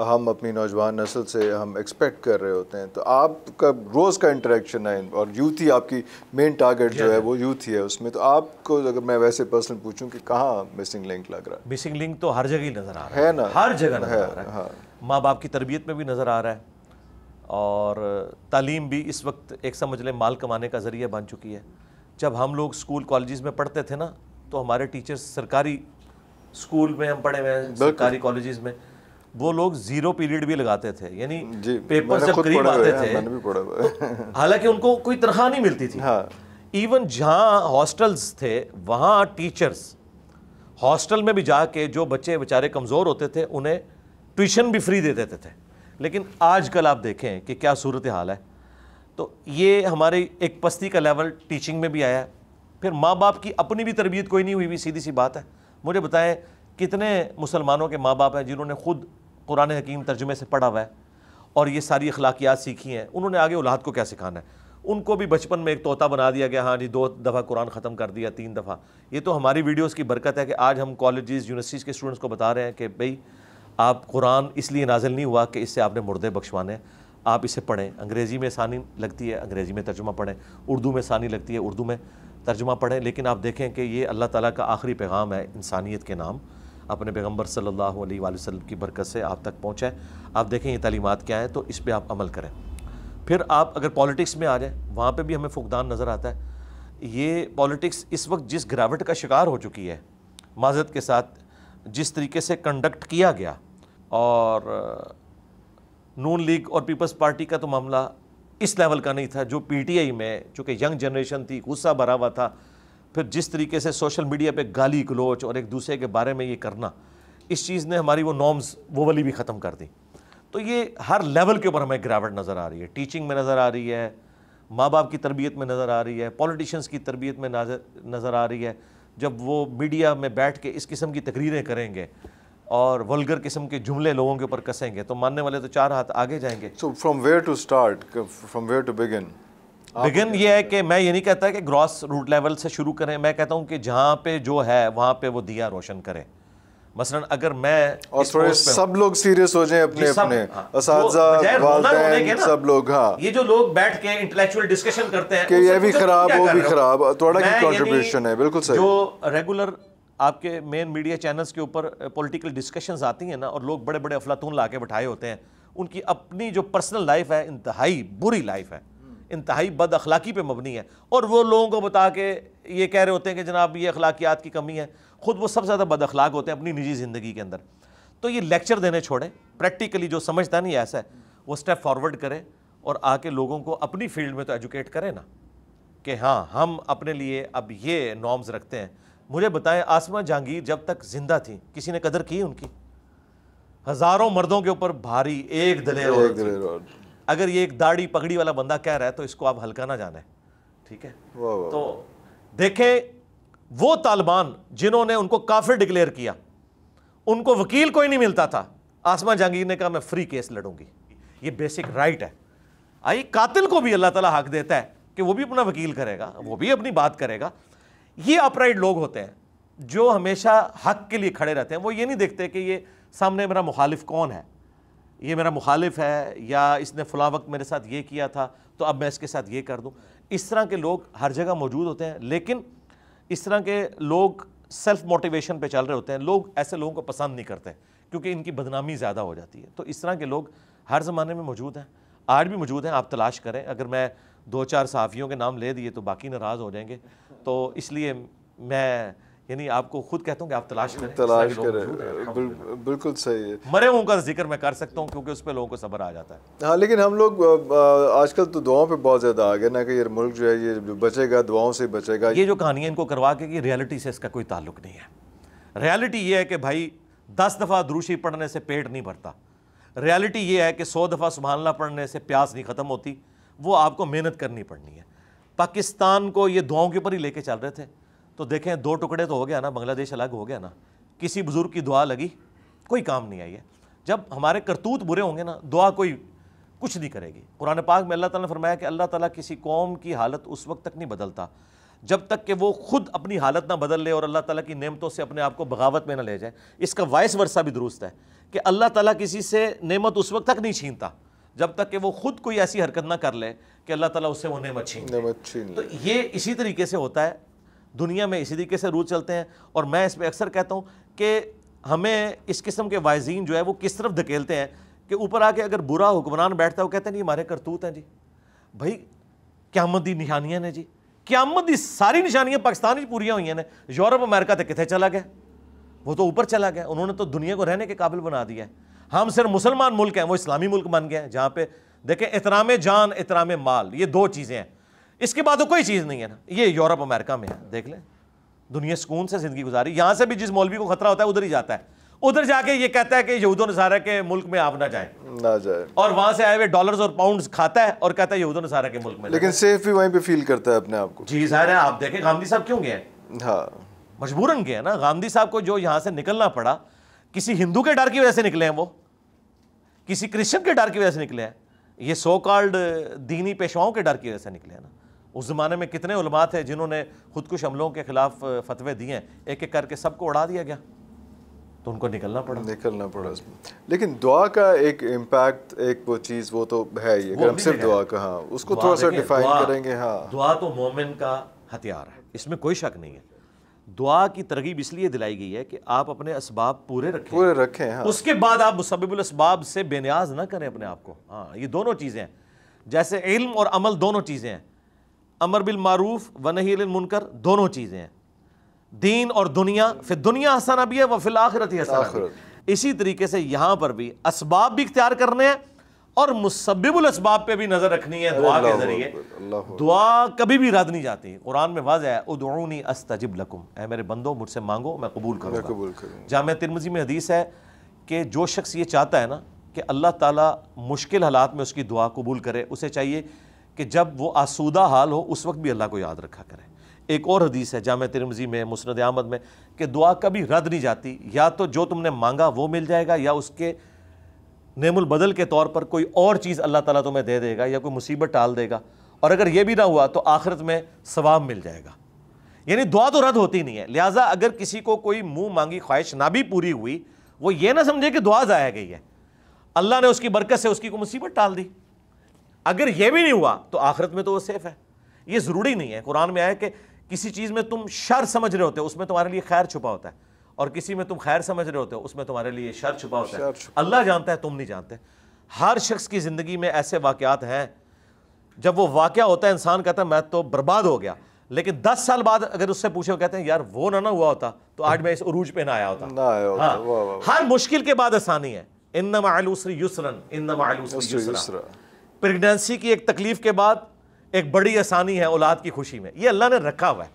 हम अपनी नौजवान नस्ल से हम एक्सपेक्ट कर रहे होते हैं तो आपका रोज़ का इंटरेक्शन है और यूथ ही आपकी मेन टारगेट जो है वो यूथ ही है उसमें तो आपको अगर मैं वैसे पर्सनल पूछूं कि कहाँ मिसिंग लिंक लग रहा है मिसिंग लिंक तो हर जगह ही नज़र आ रहा है, है ना हर जगह नज़र है, आ रहा है हाँ। माँ बाप की तरबियत में भी नज़र आ रहा है और तालीम भी इस वक्त एक समझ लें माल कमाने का ज़रिया बन चुकी है जब हम लोग स्कूल कॉलेज में पढ़ते थे ना तो हमारे टीचर्स सरकारी स्कूल में हम पढ़े हुए हैं सरकारी कॉलेज में वो लोग जीरो पीरियड भी लगाते थे यानी पेपर जब करीब आते थे हालांकि उनको कोई तनख्वाह नहीं मिलती थी इवन हाँ। जहाँ हॉस्टल्स थे वहाँ टीचर्स हॉस्टल में भी जाके जो बच्चे बेचारे कमज़ोर होते थे उन्हें ट्यूशन भी फ्री दे देते थे लेकिन आजकल आप देखें कि क्या सूरत हाल है तो ये हमारे एक पस्ती का लेवल टीचिंग में भी आया है फिर माँ बाप की अपनी भी तरबियत कोई नहीं हुई भी सीधी सी बात है मुझे बताएं कितने मुसलमानों के माँ बाप हैं जिन्होंने खुद कुरान हकीम तर्जुमे से पढ़ा हुआ है और ये सारी अखलाकियात सीखी हैं उन्होंने आगे औलाद को क्या सिखाना है उनको भी बचपन में एक तोता बना दिया गया हाँ जी दो दफ़ा कुरान ख़त्म कर दिया तीन दफ़ा ये तो हमारी वीडियोस की बरकत है कि आज हम कॉलेजेस यूनिवर्सिटीज़ के स्टूडेंट्स को बता रहे हैं कि भाई आप कुरान इसलिए नाजिल नहीं हुआ कि इससे आपने मुर्दे बख्शवाने आप इसे पढ़ें अंग्रेज़ी में आसानी लगती है अंग्रेज़ी में तर्जुमा पढ़ें उर्दू में आसानी लगती है उर्दू में तर्जुमा पढ़ें लेकिन आप देखें कि ये अल्लाह ताली का आखिरी पैगाम है इंसानियत के नाम अपने पैगम्बर सल्ला वसम की बरकत से आप तक पहुँचाएँ आप देखें ये तलीमत क्या है तो इस पर आप अमल करें फिर आप अगर पॉलिटिक्स में आ जाएँ वहाँ पर भी हमें फुकदान नज़र आता है ये पॉलिटिक्स इस वक्त जिस गिरावट का शिकार हो चुकी है माजत के साथ जिस तरीके से कंडक्ट किया गया और नून लीग और पीपल्स पार्टी का तो मामला इस लेवल का नहीं था जो पीटीआई में चूँकि यंग जनरेशन थी गुस्सा भरा हुआ था फिर जिस तरीके से सोशल मीडिया पे गाली गलोच और एक दूसरे के बारे में ये करना इस चीज़ ने हमारी वो नॉर्म्स वो वाली भी ख़त्म कर दी तो ये हर लेवल के ऊपर हमें गिरावट नज़र आ रही है टीचिंग में नज़र आ रही है माँ बाप की तरबियत में नज़र आ रही है पॉलिटिशियंस की तरबियत में नज़र आ रही है जब वो मीडिया में बैठ के इस किस्म की तकरीरें करेंगे और वलगर किस्म के जुमले लोगों के ऊपर कसेंगे तो मानने वाले तो चार हाथ आगे जाएंगे so from where to start from where to begin begin ये है कि मैं ये नहीं कहता कि ग्रॉस रूट लेवल से शुरू करें मैं कहता हूँ कि जहाँ पे जो है वहाँ पे वो दिया रोशन करें मसलन अगर मैं और थोड़े सब लोग सीरियस हो जाएं अपने सब, अपने हाँ। वालदेन सब लोग हाँ ये जो लोग बैठ के इंटेलेक्चुअल डिस्कशन करते हैं कि ये भी खराब वो भी खराब थोड़ा की कंट्रीब्यूशन है बिल्कुल सही जो रेगुलर आपके मेन मीडिया चैनल्स के ऊपर पॉलिटिकल डिस्कशन आती हैं ना और लोग बड़े बड़े अफलातून ला के बैठाए होते हैं उनकी अपनी जो पर्सनल लाइफ है इंतहाई बुरी लाइफ है इंतहाई बद अखलाक़ी पर मबनी है और वो लोगों को बता के ये कह रहे होते हैं कि जनाब ये अखलाकियात की कमी है ख़ुद वो सबसे ज़्यादा बद अखलाक होते हैं अपनी निजी ज़िंदगी के अंदर तो ये लेक्चर देने छोड़ें प्रैक्टिकली जो समझता नहीं ऐसा है वो स्टेप फॉरवर्ड करें और आके लोगों को अपनी फील्ड में तो एजुकेट करें ना कि हाँ हम अपने लिए अब ये नॉर्म्स रखते हैं मुझे बताएं आसमा जहांगीर जब तक जिंदा थी किसी ने कदर की उनकी हज़ारों मर्दों के ऊपर भारी एक दलेर दलेर अगर ये एक दाढ़ी पगड़ी वाला बंदा कह रहा है तो इसको आप हल्का ना जाने ठीक है तो देखें वो तालिबान जिन्होंने उनको काफिर डिक्लेयर किया उनको वकील कोई नहीं मिलता था आसमा जहांगीर ने कहा मैं फ्री केस लड़ूंगी ये बेसिक राइट है आई कातिल को भी अल्लाह ताला हक देता है कि वो भी अपना वकील करेगा वो भी अपनी बात करेगा ये अपराइट लोग होते हैं जो हमेशा हक के लिए खड़े रहते हैं वो ये नहीं देखते कि ये सामने मेरा मुखालिफ कौन है ये मेरा मुखालिफ है या इसने फला वक्त मेरे साथ ये किया था तो अब मैं इसके साथ ये कर दूँ इस तरह के लोग हर जगह मौजूद होते हैं लेकिन इस तरह के लोग सेल्फ मोटिवेशन पे चल रहे होते हैं लोग ऐसे लोगों को पसंद नहीं करते क्योंकि इनकी बदनामी ज़्यादा हो जाती है तो इस तरह के लोग हर ज़माने में मौजूद हैं आज भी मौजूद हैं आप तलाश करें अगर मैं दो चार सहाफ़ियों के नाम ले दिए तो बाकी नाराज़ हो जाएंगे तो इसलिए मैं यानी आपको खुद कहता हूँ कि आप तलाश करें तलाश करें बिल्कुल सही है मरे हुओं का जिक्र मैं कर सकता हूँ क्योंकि उस पर लोगों को सबर आ जाता है हाँ लेकिन हम लोग आजकल तो दुआओं पे बहुत ज़्यादा आ गए ना कि ये मुल्क जो है ये बचेगा दुआओं से बचेगा ये जो है इनको करवा के कि रियलिटी से इसका कोई ताल्लुक नहीं है रियलिटी ये है कि भाई दस दफ़ा द्रूशी पढ़ने से पेट नहीं भरता रियलिटी ये है कि सौ दफ़ा संभालना पढ़ने से प्यास नहीं ख़त्म होती वो आपको मेहनत करनी पड़नी है पाकिस्तान को ये दुआओं के ऊपर ही लेके चल रहे थे तो देखें दो टुकड़े तो हो गया ना बांग्लादेश अलग हो गया ना किसी बुज़ुर्ग की दुआ लगी कोई काम नहीं आई है जब हमारे करतूत बुरे होंगे ना दुआ कोई कुछ नहीं करेगी कुरान पाक में अल्लाह ताला ने फरमाया कि अल्लाह ताला किसी कौम की हालत उस वक्त तक नहीं बदलता जब तक कि वो खुद अपनी हालत ना बदल ले और अल्लाह ताला की नेमतों से अपने आप को बगावत में ना ले जाए इसका वायस वर्षा भी दुरुस्त है कि अल्लाह ताला किसी से नेमत उस वक्त तक नहीं छीनता जब तक कि वो खुद कोई ऐसी हरकत ना कर ले कि अल्लाह ताला उससे वो नेमत छीन तो ये इसी तरीके से होता है दुनिया में इसी तरीके से रूल चलते हैं और मैं इस पर अक्सर कहता हूँ कि हमें इस किस्म के वायजीन जो है वो किस तरफ धकेलते हैं कि ऊपर आके अगर बुरा हुक्मरान बैठता है वो कहते हैं जी हमारे करतूत हैं जी भाई क्यामत दी निशानियाँ ने जी क्यामत दी सारी निशानियाँ पाकिस्तान ही पूरी हुई हैं यूरोप अमेरिका तो कितने चला गया वो तो ऊपर चला गया उन्होंने तो दुनिया को रहने के काबिल बना दिया है हम सिर्फ मुसलमान मुल्क हैं वो इस्लामी मुल्क बन गए हैं जहाँ पे देखें इतराम जान इतराम माल ये दो चीज़ें हैं इसके बाद तो कोई चीज़ नहीं है ना ये यूरोप अमेरिका में है देख लें दुनिया सुकून से ज़िंदगी गुजारी यहाँ से भी जिस मौलवी को खतरा होता है उधर ही जाता है उधर जाके ये कहता है कि यहूदो नसारा के मुल्क में आप ना जाए ना जाए और वहां से आए हुए डॉलर्स और पाउंड्स खाता है और कहता है यहूदो नसारा के मुल्क में लेकिन सेफ भी वहीं पे फील करता है अपने आप को जी जाहिर है आप देखें गांधी साहब क्यों गए हाँ मजबूरन गए ना गांधी साहब को जो यहाँ से निकलना पड़ा किसी हिंदू के डर की वजह से निकले हैं वो किसी क्रिश्चन के डर की वजह से निकले हैं ये सो कॉल्ड दीनी पेशवाओं के डर की वजह से निकले हैं ना उस ज़माने में कितने उलमा थे जिन्होंने खुदकुश हमलों के ख़िलाफ़ फतवे दिए एक एक करके सबको उड़ा दिया गया तो उनको निकलना पड़ा निकलना पड़ा उसमें लेकिन दुआ का एक इम्पैक्ट एक वो चीज़ वो तो है ही अगर हम सिर्फ दुआ का हाँ उसको थोड़ा सा डिफाइन करेंगे हाँ दुआ तो मोमिन का हथियार है इसमें कोई शक नहीं है दुआ की तरगीब इसलिए दिलाई गई है कि आप अपने इसबाब पूरे रखें पूरे रखें हाँ। उसके बाद आप मुसबिबुल इसबाब से बेनियाज ना करें अपने आप को हाँ ये दोनों चीज़ें हैं जैसे इल्म और अमल दोनों चीज़ें हैं अमर बिल मारूफ व नहीं मुनकर दोनों चीज़ें हैं दीन और दुनिया फिर दुनिया हसाना भी है वह फिल आखिरत ही इसी तरीके से यहाँ पर भी इसबाब भी इख्तियार करने हैं और मुसबिबुल इसबाब पे भी नज़र रखनी है दुआ के ज़रिए दुआ कभी भी रद्द नहीं जाती कुरान में वाज है उदूनी अस्तजिब लकुम ए मेरे बंदो मुझसे मांगो मैं कबूल करूँगा जाम तिरमजी में हदीस है कि जो शख्स ये चाहता है ना कि अल्लाह ताला मुश्किल हालात में उसकी दुआ कबूल करे उसे चाहिए कि जब वो आसूदा हाल हो उस वक्त भी अल्लाह को याद रखा करें एक और हदीस है जाम तिरमजी में मुसरद अहमद में कि दुआ कभी रद्द नहीं जाती या तो जो तुमने मांगा वो मिल जाएगा या उसके बदल के तौर पर कोई और चीज़ अल्लाह ताला तुम्हें दे देगा या कोई मुसीबत टाल देगा और अगर ये भी ना हुआ तो आखिरत में सवाब मिल जाएगा यानी दुआ तो रद्द होती नहीं है लिहाजा अगर किसी को कोई मुंह मांगी ख्वाहिश ना भी पूरी हुई वो ये ना समझे कि दुआ ज़ाया गई है अल्लाह ने उसकी बरकत से उसकी को मुसीबत टाल दी अगर यह भी नहीं हुआ तो आखिरत में तो वो सेफ है ये ज़रूरी नहीं है कुरान में आया कि किसी चीज़ में तुम शर समझ रहे होते हो उसमें तुम्हारे लिए खैर छुपा होता है और किसी में तुम खैर समझ रहे होते हो उसमें तुम्हारे लिए शर छुपा होता है अल्लाह जानता है तुम नहीं जानते हर शख्स की ज़िंदगी में ऐसे वाकयात हैं जब वो वाक़ होता है इंसान कहता है मैं तो बर्बाद हो गया लेकिन दस साल बाद अगर उससे पूछे कहते हैं यार वो ना ना हुआ होता तो आज मैं इस उरूज पे ना आया होता ना आया होता हाँ। हर मुश्किल के बाद आसानी है इन नमालूसरी युसरन इन नमालूसरी प्रेगनेंसी की एक तकलीफ के बाद एक बड़ी आसानी है औलाद की खुशी में ये अल्लाह ने रखा हुआ है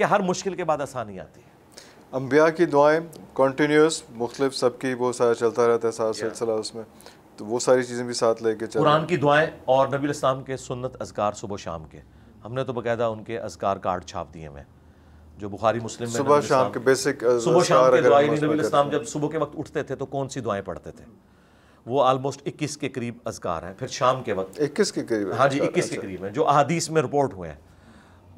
कि हर मुश्किल के बाद आसानी आती है अम्बिया की दुआएं कॉन्टीन्यूस मुख्तलिफ सबकी वो सारा चलता रहता है सारा सिलसिला उसमें तो वो सारी चीज़ें भी साथ लेके चल कुरान की दुआएं और नबी इस्लाम के सुन्नत अजगार सुबह शाम के हमने तो बाकायदा उनके अजगार कार्ड छाप दिए हुए जो बुखारी मुस्लिम सुबह शाम के बेसिक सुबह शाम के दुआई नबी इस्लाम जब सुबह के वक्त उठते थे तो कौन सी दुआएं पढ़ते थे वो आलमोस्ट 21 के करीब अजगार हैं फिर शाम के वक्त 21 के करीब हाँ जी 21 के अच्छा। करीब हैं जो अहादीस में रिपोर्ट हुए हैं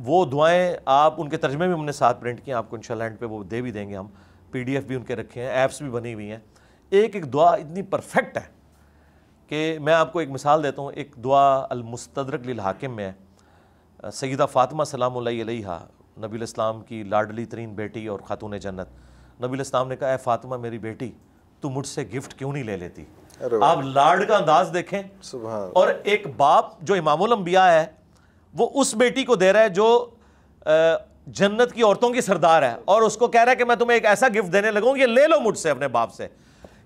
वो दुआएं आप उनके तर्जमे भी हमने साथ प्रिंट किए आपको इनशाला एंड पे वो दे भी देंगे हम पी भी उनके रखे हैं ऐप्स भी बनी हुई हैं एक एक दुआ इतनी परफेक्ट है कि मैं आपको एक मिसाल देता हूँ एक दुआ अलमस्तरक हाकिम में है सईदा फ़ातिमा सलाम नबी इस्लाम की लाडली तरीन बेटी और ख़ातून जन्नत नबी इस्लाम ने कहा ए फ़ातिमा मेरी बेटी तू मुझसे गिफ्ट क्यों नहीं ले लेती आप लाड का अंदाज देखें और एक बाप जो इमामुल अंबिया है वो उस बेटी को दे रहा है जो जन्नत की औरतों की सरदार है और उसको कह रहा है कि मैं तुम्हें एक ऐसा गिफ्ट देने लगूँ ये ले लो मुझसे अपने बाप से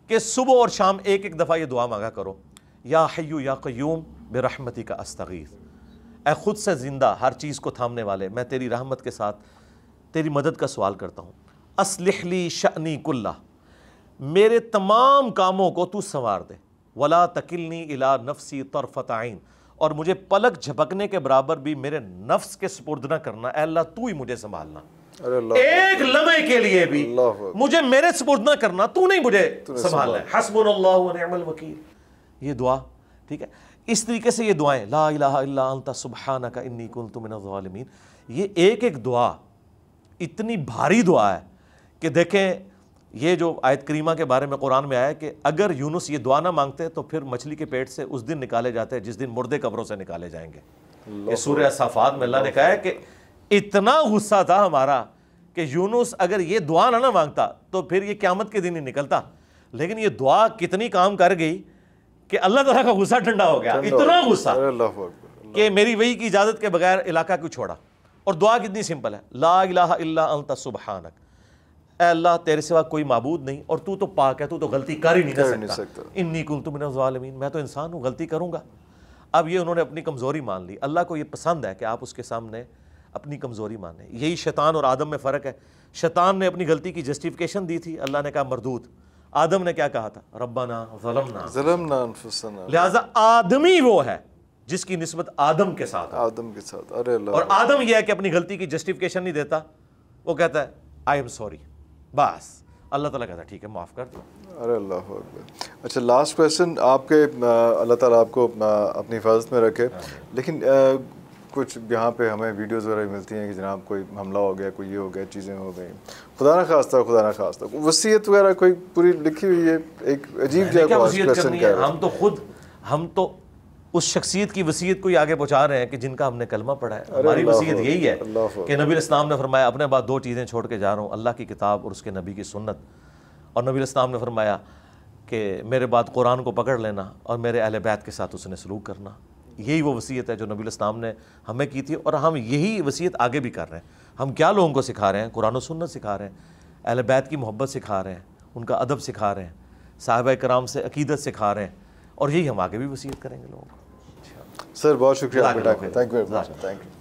कि सुबह और शाम एक एक दफ़ा ये दुआ मांगा करो या हयू या क्यूम बेरहमती का अस्तगीर ए खुद से ज़िंदा हर चीज़ को थामने वाले मैं तेरी रहमत के साथ तेरी मदद का सवाल करता हूँ असलिखली शनी कुल्ला मेरे तमाम कामों को तू संवार दे वला तकिलनी इला नफसी तरफत आइन और मुझे पलक झपकने के बराबर भी मेरे नफ्स के सुपुर्द न करना अल्लाह तू ही मुझे संभालना एक लम्हे के लिए भी मुझे मेरे सुपुर्द न करना तू नहीं मुझे संभालना वकील ये दुआ ठीक है इस तरीके से ये दुआएं ला इला सुबहाना का इन्नी ये एक एक दुआ इतनी भारी दुआ है कि देखें ये जो आयत करीमा के बारे में कुरान में आया कि अगर यूनुस ये दुआ ना मांगते तो फिर मछली के पेट से उस दिन निकाले जाते हैं जिस दिन मुर्दे कब्रों से निकाले जाएंगे सूर्य साफात में अल्लाह ने कहा है कि इतना गुस्सा था हमारा कि यूनुस अगर ये दुआ ना ना मांगता तो फिर ये क्यामत के दिन ही निकलता लेकिन ये दुआ कितनी काम कर गई कि अल्लाह तला का गुस्सा ठंडा हो गया इतना गुस्सा कि मेरी वही की इजाज़त के बगैर इलाका को छोड़ा और दुआ कितनी सिंपल है ला अला सुबहानक अल्लाह तेरे सिवा कोई मबूद नहीं और तू तो पाक है तू तो गलती कर ही नहीं कर सकता, इन्नी कुल तुम नजवालमीन मैं तो इंसान हूँ गलती करूँगा अब ये उन्होंने अपनी कमज़ोरी मान ली अल्लाह को ये पसंद है कि आप उसके सामने अपनी कमज़ोरी माने यही शैतान और आदम में फ़र्क है शैतान ने अपनी गलती की जस्टिफिकेशन दी थी अल्लाह ने कहा मरदूत आदम ने क्या कहा था रब्बाना जलमना जलमना लिहाजा आदमी वो है जिसकी नस्बत आदम के साथ आदम के साथ अरे और आदम यह है कि अपनी गलती की जस्टिफिकेशन नहीं देता वो कहता है आई एम सॉरी बस अल्लाह तला कहता ठीक है माफ़ कर दो अरे अल्लाह अच्छा लास्ट क्वेश्चन आपके अल्लाह ताला आपको अपनी हिफाजत में रखे लेकिन कुछ यहाँ पे हमें वीडियोस वगैरह मिलती हैं कि जनाब कोई हमला हो गया कोई ये हो गया चीज़ें हो गई खुदा ना खास्ता खुदा ना खास्ता वसीयत वगैरह कोई पूरी लिखी हुई है एक अजीब जगह हम तो खुद हम तो उस शख्सियत की वसीयत को ही आगे पहुंचा रहे हैं कि जिनका हमने कलमा पढ़ा है हमारी वसीयत यही है कि नबी इस्लाम ने फरमाया अपने बाद दो चीज़ें छोड़ के जा रहा हूँ अल्लाह की किताब और उसके नबी की सुन्नत और नबी इस्लाम ने फरमाया कि मेरे बाद कुरान को पकड़ लेना और मेरे अहल बैत के साथ उसने सलूक करना यही वो वसीयत है जो नबी इस्लाम ने हमें की थी और हम यही वसीयत आगे भी कर रहे हैं हम क्या लोगों को सिखा रहे हैं कुरान सुन्नत सिखा रहे हैं अहल बैत की मोहब्बत सिखा रहे हैं उनका अदब सिखा रहे हैं साहिब कराम से अकीदत सिखा रहे हैं और यही हम आगे भी वसीयत करेंगे लोगों को सर बहुत शुक्रिया थैंक यू थैंक यू